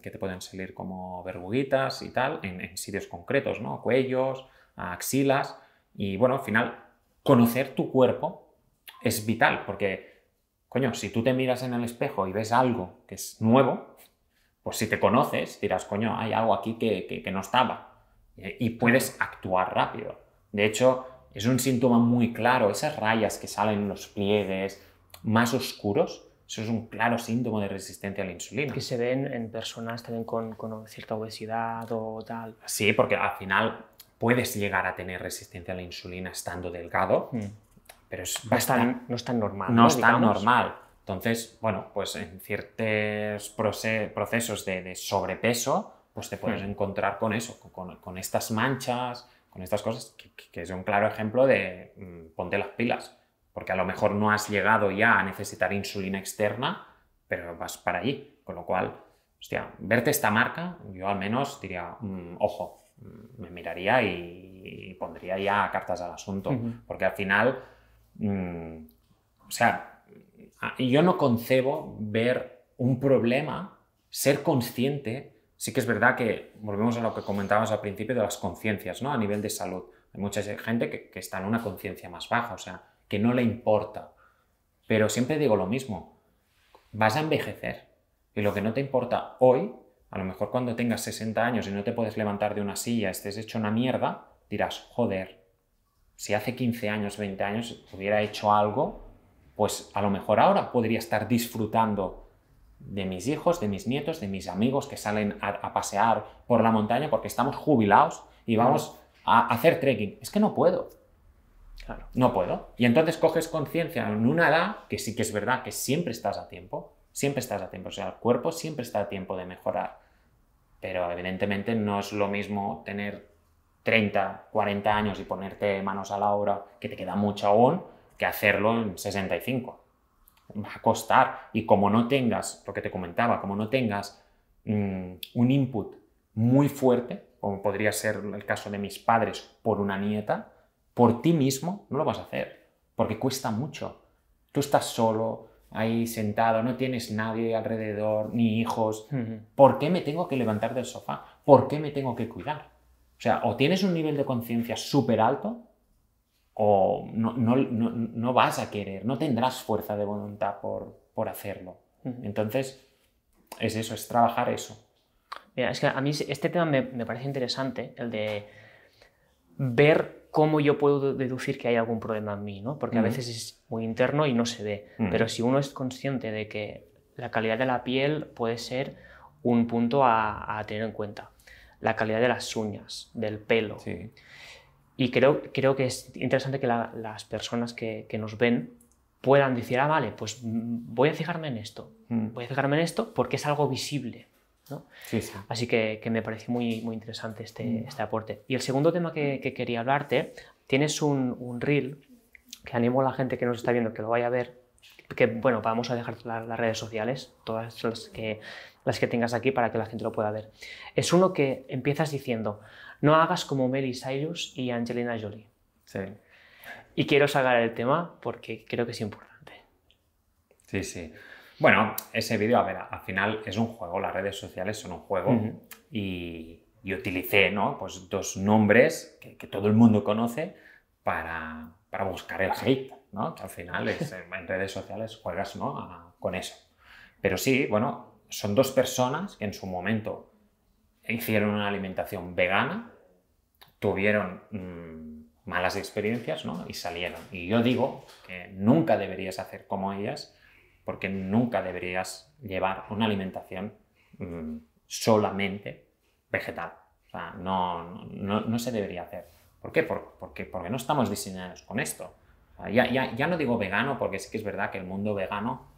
que te pueden salir como verruguitas y tal, en, sitios concretos, ¿no? Cuellos, axilas. Y bueno, al final, conocer tu cuerpo es vital, porque, coño, si tú te miras en el espejo y ves algo que es nuevo, pues si te conoces, dirás, coño, hay algo aquí que, que, no estaba. Eh, y puedes actuar rápido. De hecho, es un síntoma muy claro. Esas rayas que salen en los pliegues más oscuros, eso es un claro síntoma de resistencia a la insulina. Que se ven en personas también con, cierta obesidad o tal. Sí, porque al final puedes llegar a tener resistencia a la insulina estando delgado, mm. pero no, es tan, no es tan normal. ¿no? es tan normal. Entonces, bueno, pues en ciertos procesos de, sobrepeso, pues te puedes hmm. encontrar con eso, con, estas manchas, con estas cosas, que, es un claro ejemplo de mm, ponte las pilas, porque a lo mejor no has llegado ya a necesitar insulina externa, pero vas para allí. Con lo cual, hostia, verte esta marca, yo al menos diría, mm, ojo, mm, me miraría y, pondría ya cartas al asunto, porque al final, o sea, Ah, yo no concebo ver un problema, ser consciente. Sí que es verdad que volvemos a lo que comentábamos al principio de las conciencias, ¿no? A nivel de salud. Hay mucha gente que, que está en una conciencia más baja, o sea, que no le importa. Pero siempre digo lo mismo, vas a envejecer y lo que no te importa hoy, a lo mejor cuando tengas 60 años y no te puedes levantar de una silla, estés hecho una mierda, dirás, joder, si hace 15 años, 20 años hubiera hecho algo pues a lo mejor ahora podría estar disfrutando de mis hijos, de mis nietos, de mis amigos que salen a, pasear por la montaña porque estamos jubilados y vamos a hacer trekking. Es que no puedo. No puedo. Y entonces coges conciencia en una edad que sí que es verdad que siempre estás a tiempo. Siempre estás a tiempo. O sea, el cuerpo siempre está a tiempo de mejorar. Pero evidentemente no es lo mismo tener 30, 40 años y ponerte manos a la obra, que te queda mucho aún, que hacerlo en 65. Va a costar. Y como no tengas, lo que te comentaba, como no tengas mm, un input muy fuerte, como podría ser el caso de mis padres por una nieta, por ti mismo no lo vas a hacer, porque cuesta mucho. Tú estás solo, ahí sentado, no tienes nadie alrededor, ni hijos. ¿Por qué me tengo que levantar del sofá? ¿Por qué me tengo que cuidar? O sea, o tienes un nivel de conciencia súper alto o no, no, vas a querer, no tendrás fuerza de voluntad por, hacerlo. Entonces, es eso, es trabajar eso. Mira, es que a mí este tema me, parece interesante, el de ver cómo yo puedo deducir que hay algún problema en mí, ¿no? Porque a veces es muy interno y no se ve. Pero si uno es consciente de que la calidad de la piel puede ser un punto a, tener en cuenta, la calidad de las uñas, del pelo. Sí. Y creo, creo que es interesante que las personas que, nos ven puedan decir, ah, vale, pues mm, voy a fijarme en esto, mm. voy a fijarme en esto porque es algo visible. ¿no? Sí, sí. Así que, que, me parece muy, muy interesante este, mm. este aporte. Y el segundo tema que, quería hablarte, tienes un, un, reel que animo a la gente que nos está viendo que lo vaya a ver, que bueno, vamos a dejar las redes sociales, todas las que, las que tengas aquí para que la gente lo pueda ver. Es uno que empiezas diciendo, no hagas como Mary Cyrus y Angelina Jolie. Sí. Y quiero sacar el tema porque creo que es importante. Sí, sí. Bueno, ese vídeo, a ver, al final es un juego, las redes sociales son un juego y, utilicé, ¿no? Pues dos nombres que, todo el mundo conoce para, buscar el hate, ¿no? al final (laughs) en redes sociales juegas, ¿no? con eso. Pero sí, bueno, son dos personas que en su momento hicieron una alimentación vegana, tuvieron mm, malas experiencias y salieron. Y yo digo que nunca deberías hacer como ellas, porque nunca deberías llevar una alimentación mm, solamente vegetal. O sea, no, no, se debería hacer. ¿Por qué? porque, porque no estamos diseñados con esto. ya, ya, ya no digo vegano, porque sí que es verdad que el mundo vegano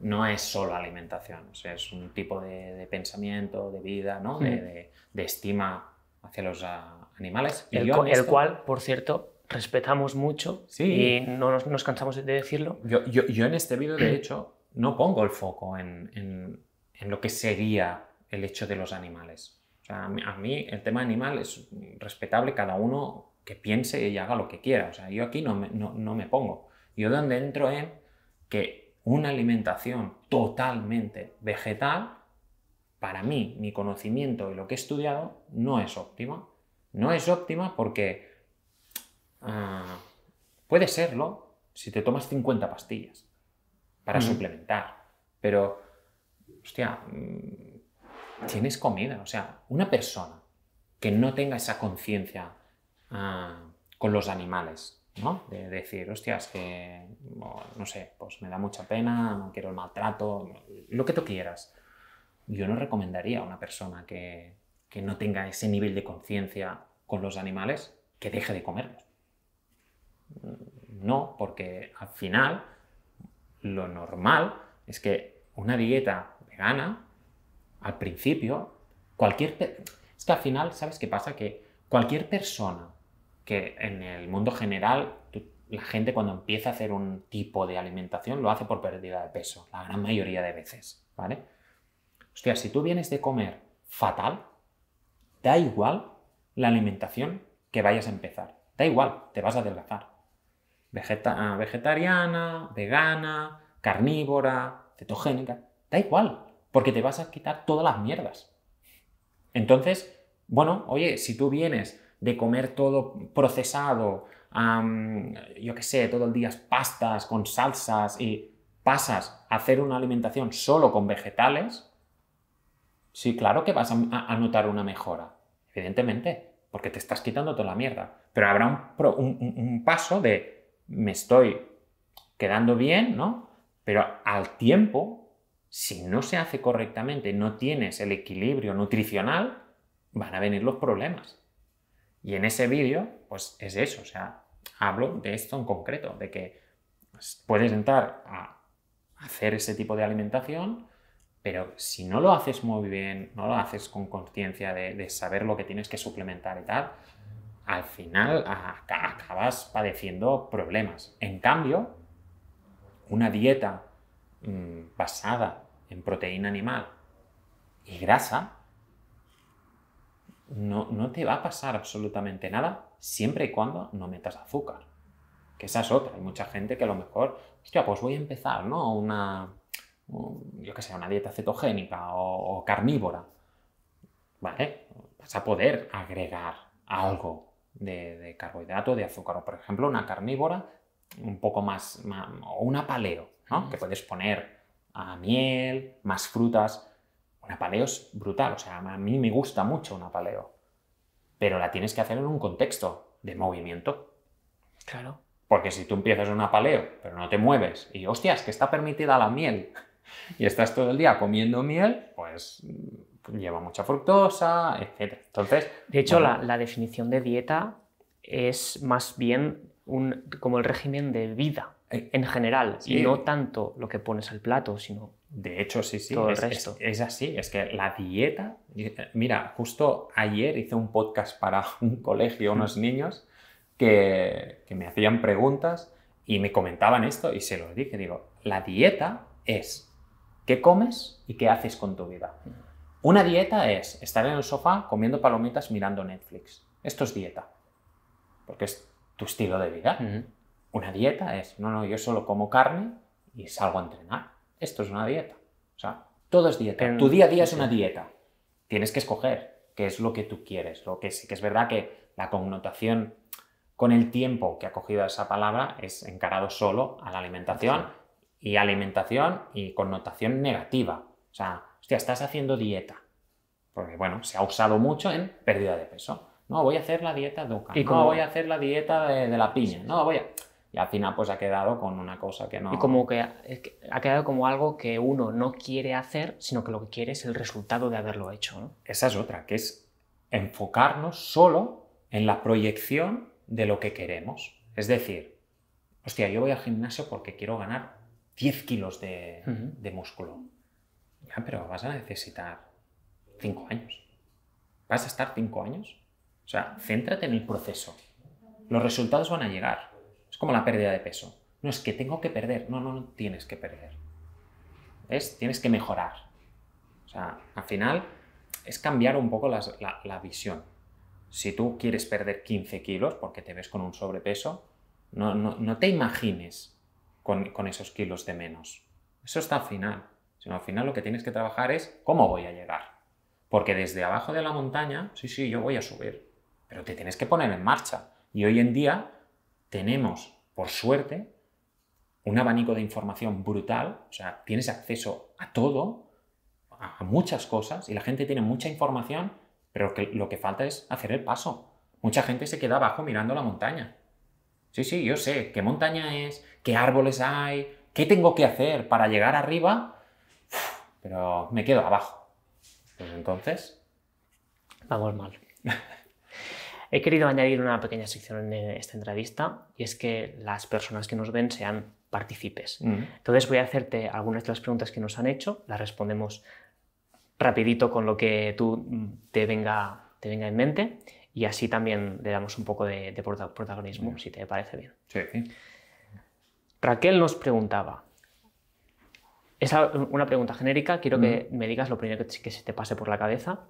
no es solo alimentación, es un tipo de, pensamiento, de vida, ¿no? Mm. de, estima hacia los ah, animales. El, cual, por cierto, respetamos mucho y no nos, cansamos de decirlo. Yo, en este vídeo, de hecho, no pongo el foco en, lo que sería el hecho de los animales. a, mí, el tema animal es respetable, cada uno que piense y haga lo que quiera. O sea, yo aquí no me, pongo. Yo donde entro en que una alimentación totalmente vegetal, para mí, mi conocimiento y lo que he estudiado no es óptima. No es óptima porque ah, puede serlo si te tomas 50 pastillas para suplementar, pero, hostia, mm, tienes comida. O sea, una persona que no tenga esa conciencia ah, con los animales, de decir, hostias, que, no sé, pues me da mucha pena, no quiero el maltrato, lo que tú quieras. Yo no recomendaría a una persona que, que no tenga ese nivel de conciencia con los animales que deje de comerlos. No, porque al final lo normal es que una dieta vegana, al principio, cualquier... Es que al final, ¿sabes qué pasa? Que cualquier persona que en el mundo general la gente cuando empieza a hacer un tipo de alimentación lo hace por pérdida de peso, la gran mayoría de veces, ¿vale? Hostia, si tú vienes de comer fatal, da igual la alimentación que vayas a empezar, da igual, te vas a adelgazar. Ah, vegetariana, vegana, carnívora, cetogénica, da igual, porque te vas a quitar todas las mierdas. Entonces, bueno, oye, si tú vienes de comer todo procesado, yo qué sé, todo el día pastas con salsas y pasas a hacer una alimentación solo con vegetales, sí, claro que vas a, notar una mejora, evidentemente, porque te estás quitando toda la mierda. Pero habrá un paso de me estoy quedando bien, ¿no? Pero al tiempo, si no se hace correctamente, no tienes el equilibrio nutricional, van a venir los problemas. Y en ese vídeo, pues es eso, o sea, hablo de esto en concreto, de que pues, puedes entrar a ah, hacer ese tipo de alimentación, pero si no lo haces muy bien, no lo haces con conciencia de, saber lo que tienes que suplementar y tal, al final ah, acabas padeciendo problemas. En cambio, una dieta mm, basada en proteína animal y grasa no, te va a pasar absolutamente nada siempre y cuando no metas azúcar. Que esa es otra. Hay mucha gente que a lo mejor, hostia, pues voy a empezar, ¿no? Una, yo sé, una dieta cetogénica o, carnívora. ¿Vale? Vas a poder agregar algo de, carbohidrato, de azúcar, o por ejemplo una carnívora un poco más, o una paleo, ¿no? Que puedes poner a miel, más frutas, un apaleo es brutal, o sea, a mí me gusta mucho un apaleo, pero la tienes que hacer en un contexto de movimiento. Claro. Porque si tú empiezas un apaleo, pero no te mueves, y hostias, que está permitida la miel, (laughs) y estás todo el día comiendo miel, pues mm, lleva mucha fructosa, etc. Entonces. De hecho, la, definición de dieta es más bien un, como el régimen de vida. Eh, en general, y no tanto lo que pones al plato, sino de hecho, sí, sí, todo es, Es, así, es que la dieta, eh, mira, justo ayer hice un podcast para (laughs) un colegio, unos niños, que, me hacían preguntas y me comentaban esto y se lo dije, digo, la dieta es qué comes y qué haces con tu vida. Una dieta es estar en el sofá comiendo palomitas mirando Netflix. Esto es dieta, porque es tu estilo de vida. Una dieta es, no, no, yo solo como carne y salgo a entrenar. Esto es una dieta. O sea, todo es dieta. Tu día a día es una dieta. Tienes que escoger qué es lo que tú quieres. Lo que sí que es verdad que la connotación con el tiempo que ha cogido esa palabra es encarado solo a la alimentación y alimentación y connotación negativa. O sea, hostia, estás haciendo dieta. Porque bueno, se ha usado mucho en pérdida de peso. No, voy a hacer la dieta de ¿Y no, voy a hacer la dieta de, de la piña? No, voy a y al final pues ha quedado con una cosa que no... Y como que ha quedado como algo que uno no quiere hacer, sino que lo que quiere es el resultado de haberlo hecho. Esa es otra, que es enfocarnos solo en la proyección de lo que queremos. Es decir, hostia, yo voy al gimnasio porque quiero ganar 10 kilos de, de músculo. Ya, pero vas a necesitar 5 años. ¿Vas a estar 5 años? O sea, céntrate en el proceso. Los resultados van a llegar es como la pérdida de peso. No es que tengo que perder, no, no, no tienes que perder. Es, tienes que mejorar. O sea, al final es cambiar un poco la, visión. Si tú quieres perder 15 kilos porque te ves con un sobrepeso, no, te imagines con, con, esos kilos de menos. Eso está al final. Sino al final lo que tienes que trabajar es cómo voy a llegar. Porque desde abajo de la montaña, sí, sí, yo voy a subir. Pero te tienes que poner en marcha. Y hoy en día tenemos, por suerte, un abanico de información brutal, o sea, tienes acceso a todo, a muchas cosas, y la gente tiene mucha información, pero que lo que falta es hacer el paso. Mucha gente se queda abajo mirando la montaña. Sí, sí, yo sé qué montaña es, qué árboles hay, qué tengo que hacer para llegar arriba, pero me quedo abajo. Pues entonces... Vamos mal. (laughs) He querido añadir una pequeña sección en esta entrevista y es que las personas que nos ven sean partícipes. Mm. Entonces voy a hacerte algunas de las preguntas que nos han hecho, las respondemos rapidito con lo que tú te venga, te venga en mente y así también le damos un poco de, protagonismo, mm. si te parece bien. Raquel nos preguntaba, es una pregunta genérica, quiero que mm. me digas lo primero que se te pase por la cabeza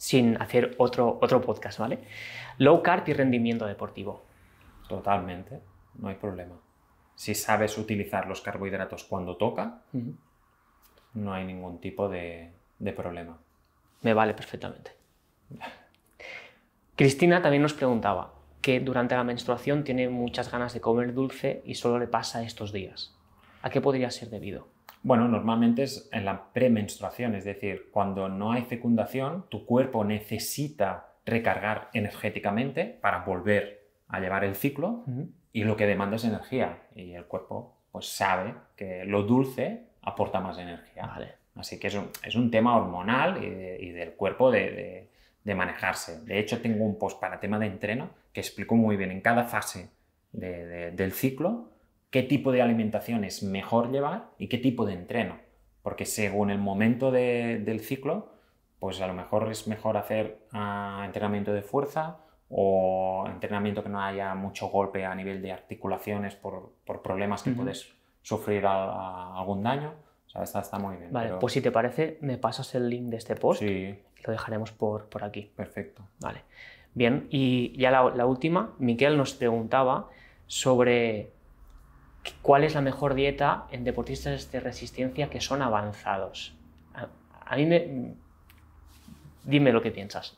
sin hacer otro, otro podcast, ¿vale? Low carb y rendimiento deportivo. Totalmente, no hay problema. Si sabes utilizar los carbohidratos cuando toca, no hay ningún tipo de, de problema. Me vale perfectamente. Cristina también nos preguntaba que durante la menstruación tiene muchas ganas de comer dulce y solo le pasa estos días. ¿A qué podría ser debido? Bueno, normalmente es en la premenstruación, es decir, cuando no hay fecundación, tu cuerpo necesita recargar energéticamente para volver a llevar el ciclo y lo que demanda es energía y el cuerpo pues sabe que lo dulce aporta más energía. Así que es un, tema hormonal y, del cuerpo de, de, de, manejarse. De hecho, tengo un post para tema de entreno que explico muy bien en cada fase del ciclo qué tipo de alimentación es mejor llevar y qué tipo de entreno. Porque según el momento de, del ciclo, pues a lo mejor es mejor hacer ah, entrenamiento de fuerza o entrenamiento que no haya mucho golpe a nivel de articulaciones por, problemas que puedes sufrir algún daño. O sea, está, muy bien. Vale, pues si te parece, me pasas el link de este post. Y lo dejaremos por, por aquí. Perfecto. Vale. Bien, y ya la, la última, Miquel nos preguntaba sobre cuál es la mejor dieta en deportistas de resistencia que son avanzados. A, mí me... Dime lo que piensas.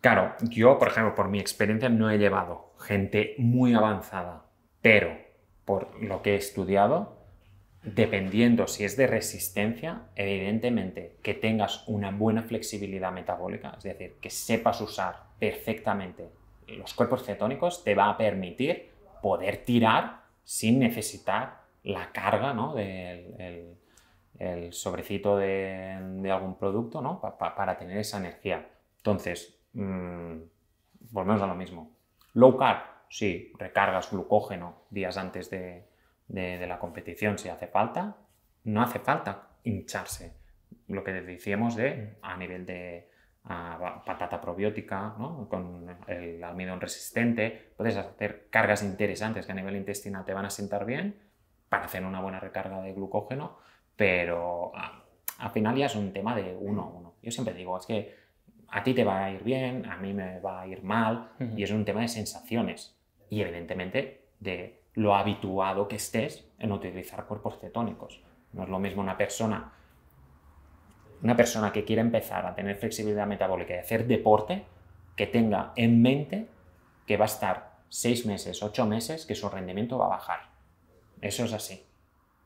Claro, yo, por ejemplo, por mi experiencia no he llevado gente muy avanzada, pero por lo que he estudiado, dependiendo si es de resistencia, evidentemente que tengas una buena flexibilidad metabólica, es decir, que sepas usar perfectamente los cuerpos cetónicos, te va a permitir poder tirar sin necesitar la carga del sobrecito de, algún producto para tener esa energía. Entonces, mm, volvemos a lo mismo. Low carb, sí, recargas glucógeno días antes de, de, la competición si hace falta. No hace falta hincharse. Lo que decíamos de, mm. a nivel de, a patata probiótica, con el almidón resistente, puedes hacer cargas interesantes que a nivel intestinal te van a sentar bien para hacer una buena recarga de glucógeno, pero a, ah, al final ya es un tema de uno a uno. Yo siempre digo, es que a ti te va a ir bien, a mí me va a ir mal, y es un tema de sensaciones y evidentemente de lo habituado que estés en utilizar cuerpos cetónicos. No es lo mismo una persona una persona que quiera empezar a tener flexibilidad metabólica y hacer deporte, que tenga en mente que va a estar seis meses, ocho meses, que su rendimiento va a bajar. Eso es así,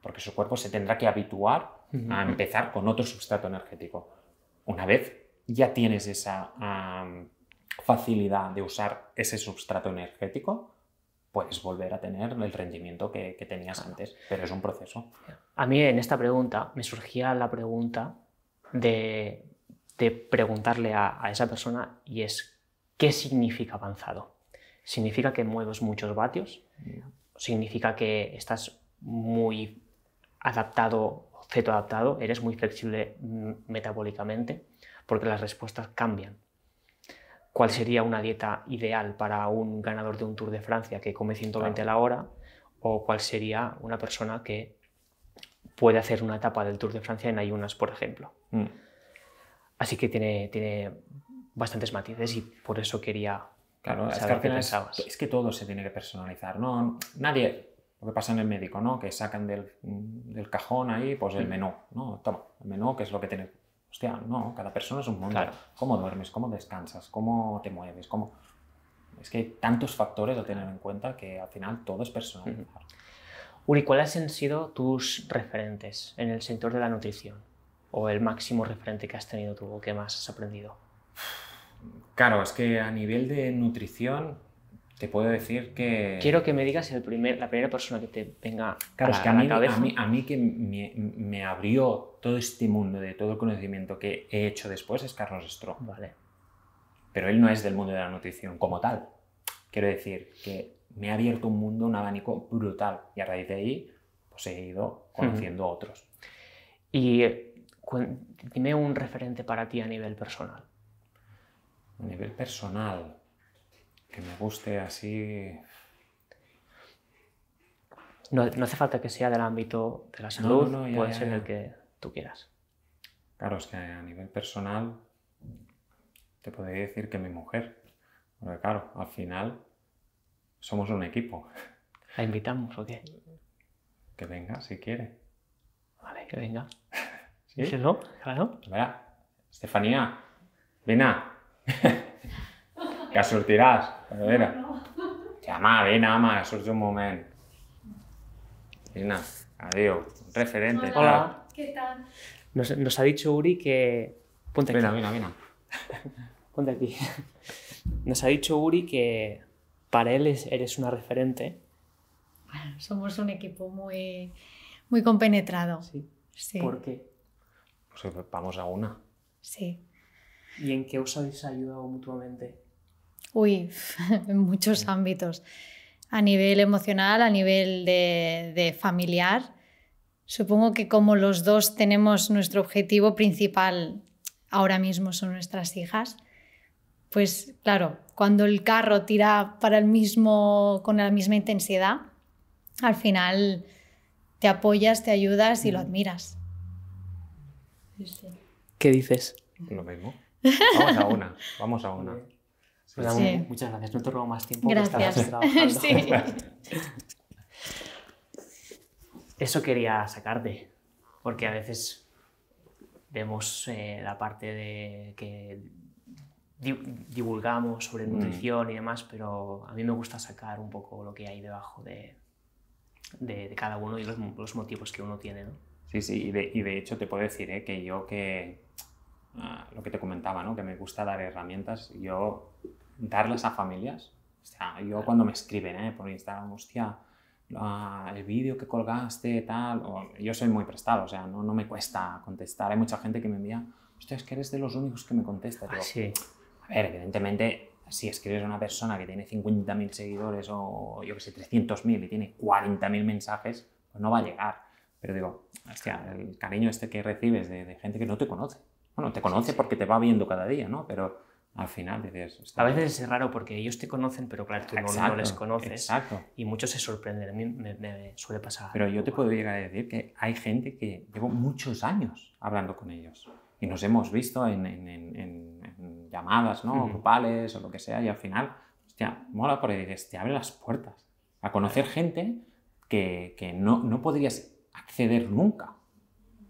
porque su cuerpo se tendrá que habituar a empezar con otro substrato energético. Una vez ya tienes esa facilidad de usar ese substrato energético, puedes volver a tener el rendimiento que, tenías antes, pero es un proceso. A mí en esta pregunta me surgía la pregunta de, preguntarle a, esa persona y es, ¿qué significa avanzado? ¿Significa que mueves muchos vatios? ¿Significa que estás muy adaptado, ceto adaptado? ¿Eres muy flexible mm, metabólicamente? Porque las respuestas cambian. ¿Cuál sería una dieta ideal para un ganador de un Tour de Francia que come 120 a la hora? ¿O cuál sería una persona que puede hacer una etapa del Tour de Francia en ayunas, por ejemplo. Mm. Así que tiene, tiene bastantes matices y por eso quería claro, saber qué pensabas. Es que todo se tiene que personalizar, ¿no? Nadie, lo que pasa en el médico, ¿no? Que sacan del, mm, del cajón ahí, pues el mm. menú, ¿no? Toma, el menú, que es lo que tiene... Hostia, no, cada persona es un mundo. ¿Cómo duermes? ¿Cómo descansas? ¿Cómo te mueves? ¿Cómo...? Es que hay tantos factores a tener en cuenta que al final todo es personalizar. Uri, ¿cuáles han sido tus referentes en el sector de la nutrición? ¿O el máximo referente que has tenido tú o que más has aprendido? Claro, es que a nivel de nutrición te puedo decir que... Quiero que me digas el primer, la primera persona que te venga claro, a, que a, mí, A mí, que me, abrió todo este mundo de todo el conocimiento que he hecho después es Carlos Stroh. Vale. Pero él no es del mundo de la nutrición como tal. Quiero decir que me ha abierto un mundo, un abanico brutal. Y a raíz de ahí, pues he ido conociendo a otros. Y dime un referente para ti a nivel personal. A nivel personal, que me guste así. No, hace falta que sea del ámbito de la salud, no, puede ser el que tú quieras. Claro, es que a nivel personal te podría decir que mi mujer, porque claro, al final somos un equipo. ¿La invitamos o qué? Que venga, si quiere. Vale, que venga. (laughs) ¿Sí? ¿Sí? claro. Vaya, Estefanía, vena. (laughs) que asurtirás. A Llama, llama ama, amá, un momento. Vina, adiós. referente. Hola. ¿Qué tal? Nos, ha dicho Uri que... Ponte aquí. vina. vena, vina. (laughs) Ponte aquí. Nos ha dicho Uri que para él eres una referente. somos un equipo muy, muy compenetrado. Sí. ¿Por qué? Pues, vamos a una. Sí. ¿Y en qué os habéis ayudado mutuamente? Uy, (laughs) en muchos ámbitos. A nivel emocional, a nivel de familiar. Supongo que como los dos tenemos nuestro objetivo principal ahora mismo son nuestras hijas, pues claro, cuando el carro tira para el mismo, con la misma intensidad, al final te apoyas, te ayudas y lo mm. admiras. ¿Qué dices? Lo mismo. Vamos a una, vamos a una. Pues, muchas gracias, no te robo más tiempo. Gracias. (laughs) Eso quería sacarte, porque a veces vemos eh, la parte de que divulgamos sobre mm. nutrición y demás, pero a mí me gusta sacar un poco lo que hay debajo de, de, cada uno y los, motivos que uno tiene. ¿no? Sí, sí, y de, y de, hecho te puedo decir ¿eh? que yo que ah, lo que te comentaba, ¿no? que me gusta dar herramientas, yo darlas a familias. O sea, yo cuando me escriben ¿eh? por Instagram, hostia, el vídeo que colgaste, tal, yo soy muy prestado, o sea, no, no me cuesta contestar. Hay mucha gente que me envía, hostia, es que eres de los únicos que me contesta. Ah, sí a ver, evidentemente, si escribes a una persona que tiene 50.000 seguidores o yo que sé, 300.000 y tiene 40.000 mensajes, pues no va a llegar. Pero digo, hostia, el cariño este que recibes de, gente que no te conoce. Bueno, te conoce porque te va viendo cada día, ¿no? Pero al final dices... A veces es raro porque ellos te conocen, pero claro, tú no, les conoces. Exacto. Y muchos se sorprenden. A mí me, me suele pasar. Pero yo te puedo llegar a decir que hay gente que llevo muchos años hablando con ellos y nos hemos visto en, llamadas ¿no? grupales o lo que sea, y al final, hostia, mola porque te abre las puertas a conocer gente que, que no, no, podrías acceder nunca.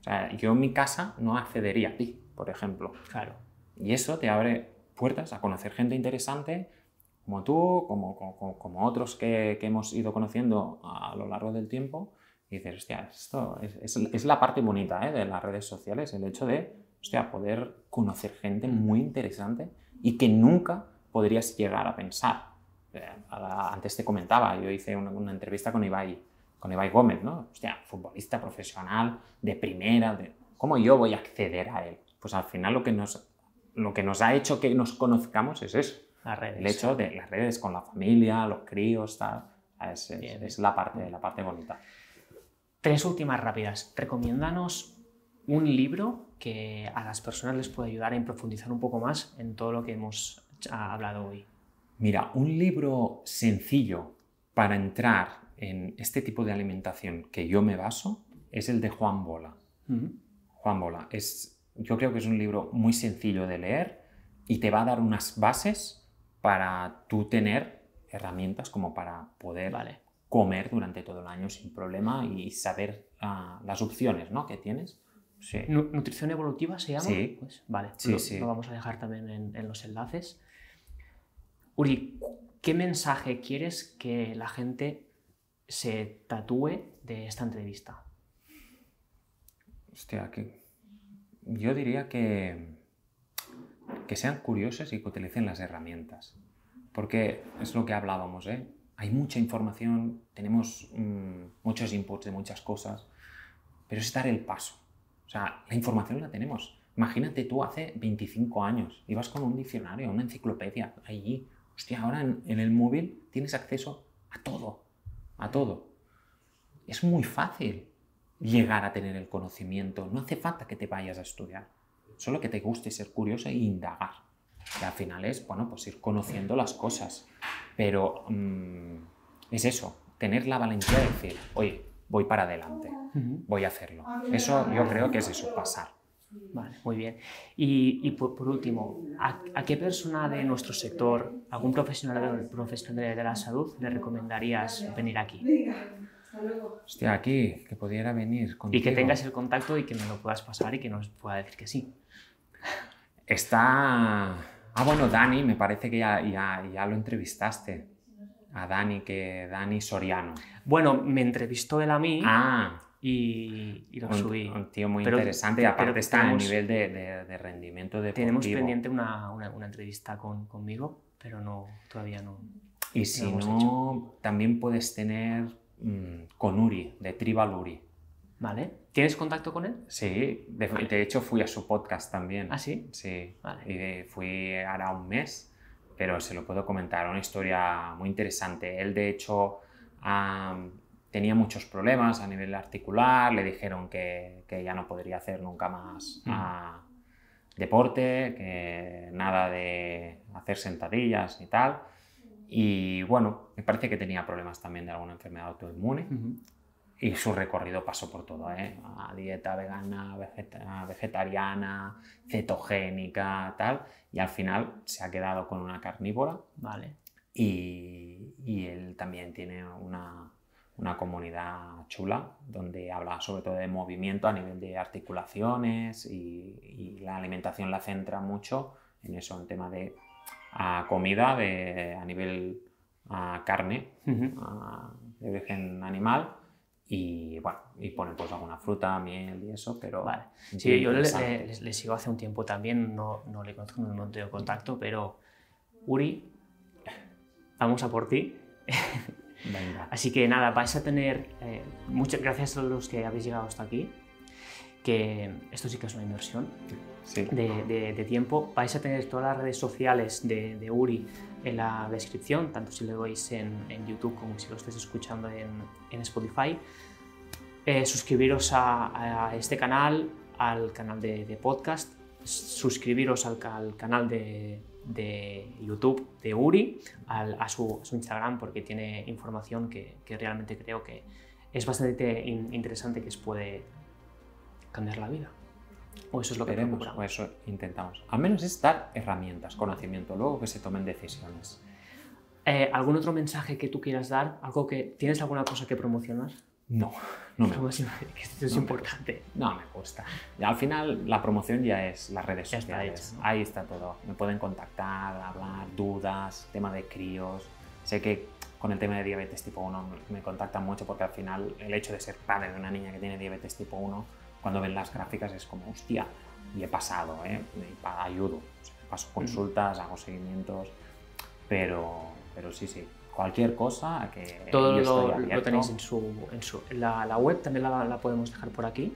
O sea, yo en mi casa no accedería a ti, por ejemplo. Claro. Y eso te abre puertas a conocer gente interesante como tú, como, como, otros que, que, hemos ido conociendo a lo largo del tiempo. Y dices, hostia, esto es, es, la parte bonita ¿eh? de las redes sociales, el hecho de hostia, poder conocer gente muy interesante y que nunca podrías llegar a pensar. Eh, antes te comentaba, yo hice una, entrevista con Ibai, con Ibai Gómez, ¿no? Hostia, futbolista profesional, de primera, de, ¿cómo yo voy a acceder a él? Pues al final lo que nos, lo que nos ha hecho que nos conozcamos es eso. Las redes. El hecho de las redes con la familia, los críos, tal. Es, la, parte, la parte bonita. Tres últimas rápidas. Recomiéndanos un libro que a las personas les puede ayudar a profundizar un poco más en todo lo que hemos hablado hoy? Mira, un libro sencillo para entrar en este tipo de alimentación que yo me baso es el de Juan Bola. Mm. Juan Bola, es, yo creo que es un libro muy sencillo de leer y te va a dar unas bases para tú tener herramientas como para poder comer durante todo el año sin problema y saber ah, las opciones ¿no? que tienes Nutrición evolutiva se llama. Pues, vale, lo, vamos a dejar también en, los enlaces. Uri, ¿qué mensaje quieres que la gente se tatúe de esta entrevista? Hostia, yo diría que, que sean curiosos y que utilicen las herramientas. Porque es lo que hablábamos, ¿eh? Hay mucha información, tenemos mm, muchos inputs de muchas cosas, pero es dar el paso sea, la información la tenemos. Imagínate tú hace 25 años, ibas con un diccionario, una enciclopedia, allí. Hostia, ahora en, el móvil tienes acceso a todo, a todo. Es muy fácil llegar a tener el conocimiento, no hace falta que te vayas a estudiar, solo que te guste ser curiosa e indagar. y al final es, bueno, pues ir conociendo las cosas, pero mm, es eso, tener la valentía de decir, oye, voy para adelante, voy a hacerlo. Ah, eso yo creo que es eso, pasar. Vale, muy bien. Y, y por, último, ¿a, qué persona de nuestro sector, algún profesional, profesional de la salud, le recomendarías venir aquí? Hostia, aquí, que pudiera venir. Contigo. Y que tengas el contacto y que me lo puedas pasar y que nos pueda decir que sí. Está. Ah, bueno, Dani, me parece que ya, ya, ya lo entrevistaste. A Dani, que Dani Soriano. Bueno, me entrevistó él a mí. Ah. Y, lo subí. Un tío muy interesante y aparte está en nivel de, de, de rendimiento Tenemos pendiente una, entrevista conmigo, pero no, todavía no. Y si no, también puedes tener mm, con Uri, de Tribal Uri. Vale. ¿Tienes contacto con él? Sí, de, hecho fui a su podcast también. ¿Ah, sí? Sí. Y fui ahora un mes pero se lo puedo comentar, una historia muy interesante. Él de hecho tenía muchos problemas a nivel articular, le dijeron que, que ya no podría hacer nunca más mm. ah, deporte, que nada de hacer sentadillas y tal. Y bueno, me parece que tenía problemas también de alguna enfermedad autoinmune y su recorrido pasó por todo, ¿eh? A dieta vegana, vegetariana, cetogénica, tal, y al final se ha quedado con una carnívora, ¿vale? Y, él también tiene una, una, comunidad chula donde habla sobre todo de movimiento a nivel de articulaciones y, la alimentación la centra mucho en eso, en tema de comida a nivel a carne, de origen animal y bueno, y ponen pues alguna fruta, miel y eso, pero... Vale. Sí, yo le, sigo hace un tiempo también, no, no le conozco, no, no tengo contacto, pero Uri, vamos a por ti. Venga. (laughs) Así que nada, vais a tener... Eh, muchas gracias a los que habéis llegado hasta aquí, que esto sí que es una inversión de, de, tiempo. Vais a tener todas las redes sociales de, de Uri en la descripción, tanto si lo veis en, YouTube como si lo estáis escuchando en, Spotify. Eh, suscribiros a, este canal, al canal de, de podcast, suscribiros al, canal de, YouTube de Uri, a, su, Instagram, porque tiene información que, realmente creo que es bastante interesante que os puede cambiar la vida. O eso es lo que queremos, o eso intentamos. Al menos es dar herramientas, conocimiento, luego que se tomen decisiones. Eh, ¿Algún otro mensaje que tú quieras dar? ¿Algo que tienes alguna cosa que promocionar? No, no me (laughs) gusta. Esto es importante. no me gusta. Ya al final la promoción ya es las redes sociales. Ahí está todo. Me pueden contactar, hablar, dudas, tema de críos. Sé que con el tema de diabetes tipo 1 me contactan mucho porque al final el hecho de ser padre de una niña que tiene diabetes tipo 1 cuando ven las gráficas es como, hostia, y he pasado, ¿eh? ayudo, paso mm. consultas, hago seguimientos, pero, pero sí, sí, cualquier cosa que todo lo, tenéis en su, en su la, la, web también la, la, podemos dejar por aquí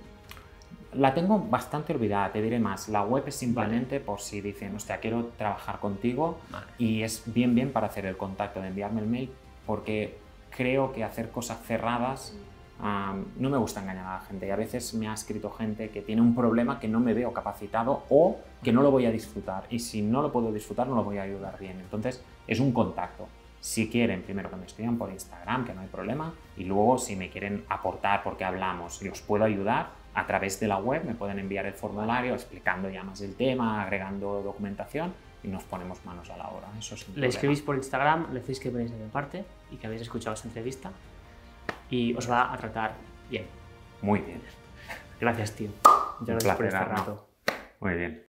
la tengo bastante olvidada te diré más la web es simplemente por si dicen hostia quiero trabajar contigo y es bien bien para hacer el contacto de enviarme el mail porque creo que hacer cosas cerradas no me gusta engañar a la gente y a veces me ha escrito gente que tiene un problema que no me veo capacitado o que no lo voy a disfrutar y si no lo puedo disfrutar no lo voy a ayudar bien. Entonces es un contacto. Si quieren, primero que me escriban por Instagram, que no hay problema, y luego si me quieren aportar porque hablamos y os puedo ayudar, a través de la web me pueden enviar el formulario explicando ya más el tema, agregando documentación y nos ponemos manos a la obra. Eso le escribís por Instagram, le decís que venís de mi parte y que habéis escuchado esta entrevista y os va a tratar bien. Muy bien. Gracias, tío. Muchas gracias por este rato. Muy bien.